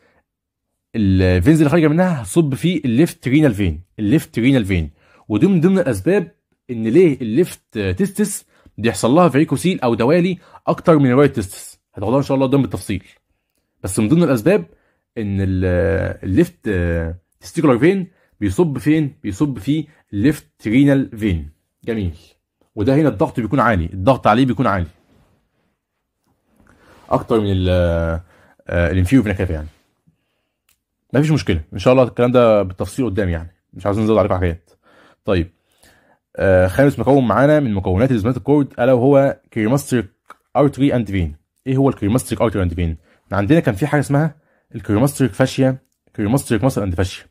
الفينز اللي خارجه منها هتصب في الليفت رينال فين الليفت رينال فين ودي من ضمن الاسباب ان ليه الليفت تيستس بيحصل لها فيكوسيل او دوالي اكتر من الرايت تيستس هتاخدها ان شاء الله قدام بالتفصيل بس من ضمن الاسباب ان الليفت تيستيكولار فين بيصب فين بيصب في الليفت رينال فين جميل وده هنا الضغط بيكون عالي الضغط عليه بيكون عالي اكتر من الانفيو آه، نكافه يعني ما فيش مشكله ان شاء الله الكلام ده بالتفصيل قدام يعني مش عايزين نزود عليكم حاجات طيب آه خامس مكون معانا من مكونات الازمات الكورد الا وهو كريماستريك ارتري اند فين ايه هو الكريماستريك ارتري اند فين عندنا كان في حاجه اسمها الكريماستريك فاشيا كريماستريك مصر اند فاشيا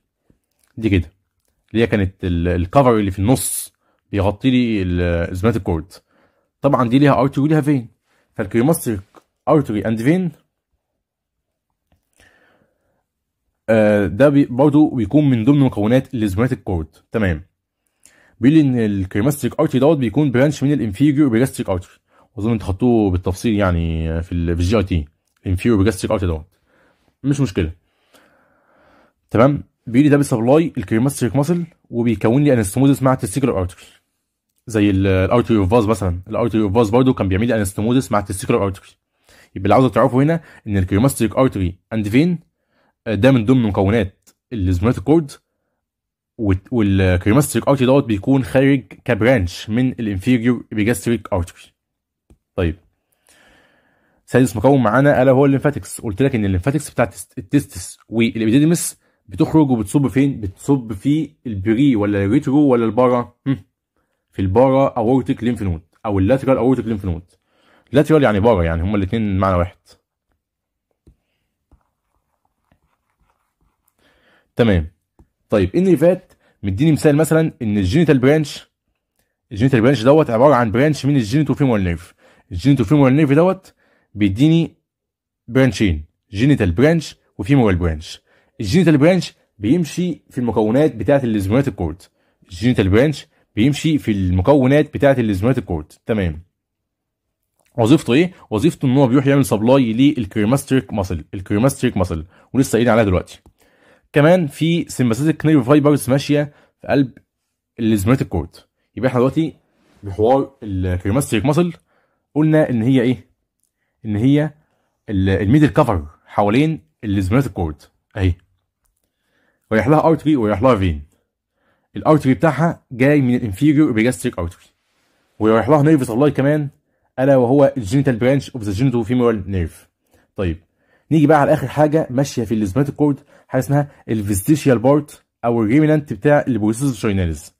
دي كده اللي هي كانت الكفر اللي في النص بيغطي لي ازمات الكورد طبعا دي ليها ارتري وليها فين فالكريماستريك artery اند فين ده بي برضو بيكون من ضمن مكونات الازماتيك كورد تمام بيقول لي ان الكريماستيك ارتري دوت بيكون برانش من الانفيريور بيجاستريك ارتري اظن انتوا حطوه بالتفصيل يعني في الجي ار تي الانفيريور بيجاستريك ارتري دوت مش مشكله تمام بيقول لي ده بيسبلاي الكريماستيك ماسل وبيكون لي انستموزس مع التستيكولار ارتري زي الارتري اوف فاز مثلا الارتري اوف فاز برضه كان بيعمل لي انستموزس مع التستيكولار ارتري يبقى اللي عاوزك تعرفه هنا ان الكريماستريك ارتري اند فين ده من ضمن مكونات الزمرات الكورد والكريماستريك ارتري دوت بيكون خارج كبرانش من الانفيريور بيجاستريك ارتري طيب سادس مكون معانا الا هو الليمفاتكس قلت لك ان الليمفاتكس بتاعت التستس والابيديمس بتخرج وبتصب فين بتصب في البري ولا الريترو ولا البارا في البارا اورتيك ليمف نود او اللاترال اورتيك ليمف نود لاتيرال يعني بره يعني هما الاثنين معنى واحد تمام طيب إيه النيفات مديني مثال مثلا ان الجينيتال برانش الجينيتال برانش دوت عباره عن برانش من الجينيتو فيمورال نيرف الجينيتو فيمورال نيرف دوت بيديني برانشين جينيتال برانش وفيمورال برانش الجينيتال برانش بيمشي في المكونات بتاعه الليزماتيك كورد الجينيتال برانش بيمشي في المكونات بتاعه الليزماتيك كورد تمام وظيفته ايه وظيفته ان هو بيروح يعمل سبلاي للكريماستريك ماسل الكريماستريك ماسل ولسه قايلين عليها دلوقتي كمان في سمباثيتك نيرف فايبرز ماشيه في قلب الليزماتيك كورد يبقى احنا دلوقتي بحوار الكريماستريك ماسل قلنا ان هي ايه ان هي الميدل كفر حوالين الليزماتيك كورد اهي ورايح لها ارتري ورايح لها فين الارتري بتاعها جاي من الانفيريور بيجاستريك ارتري ورايح لها نيرف سبلاي كمان الا وهو الجينيتال برانش اوف ذا جينيتال فيمورال نيرف طيب نيجي بقى على اخر حاجه ماشيه في الليزماتيك كورد حاجه اسمها الفيستيشيال بارت او الريمينانت بتاع البروسيس جورناليز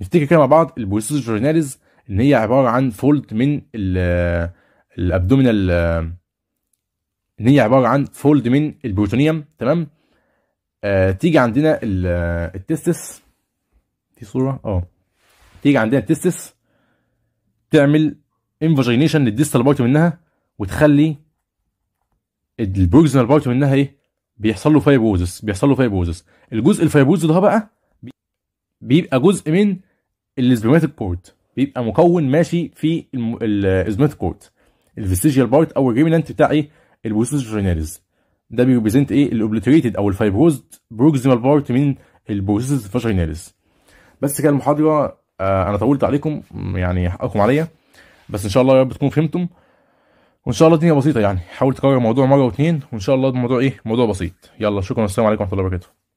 نفتكر كده مع بعض البروسيس جورناليز ان هي عباره عن فولد من الابدومينال ان هي عباره عن فولد من البروتونيوم تمام آه تيجي عندنا آه، التستس في صوره اه تيجي عندنا التستس تعمل انفاجينيشن للديستال بارت منها وتخلي البروكسيمال بارت منها ايه بيحصل له فايبوزس بيحصل له فايبوزس الجزء الفايبوز ده بقى بيبقى جزء من الاسبيماتيك بورت بيبقى مكون ماشي في الاسبيماتيك بورت الفيستيجيال بارت او الريمنانت بتاع ايه البوسيس جينيريز ده بيبريزنت ايه الاوبليتريتد او الفايبروزد بروكسيمال بارت من البوسيس فاجينيريز بس كده المحاضره آه انا طولت عليكم يعني حقكم عليا بس ان شاء الله يا رب تكونوا فهمتم وان شاء الله الدنيا بسيطه يعني حاول تكرر الموضوع مره واتنين وان شاء الله الموضوع ايه موضوع بسيط يلا شكرا والسلام عليكم ورحمه الله وبركاته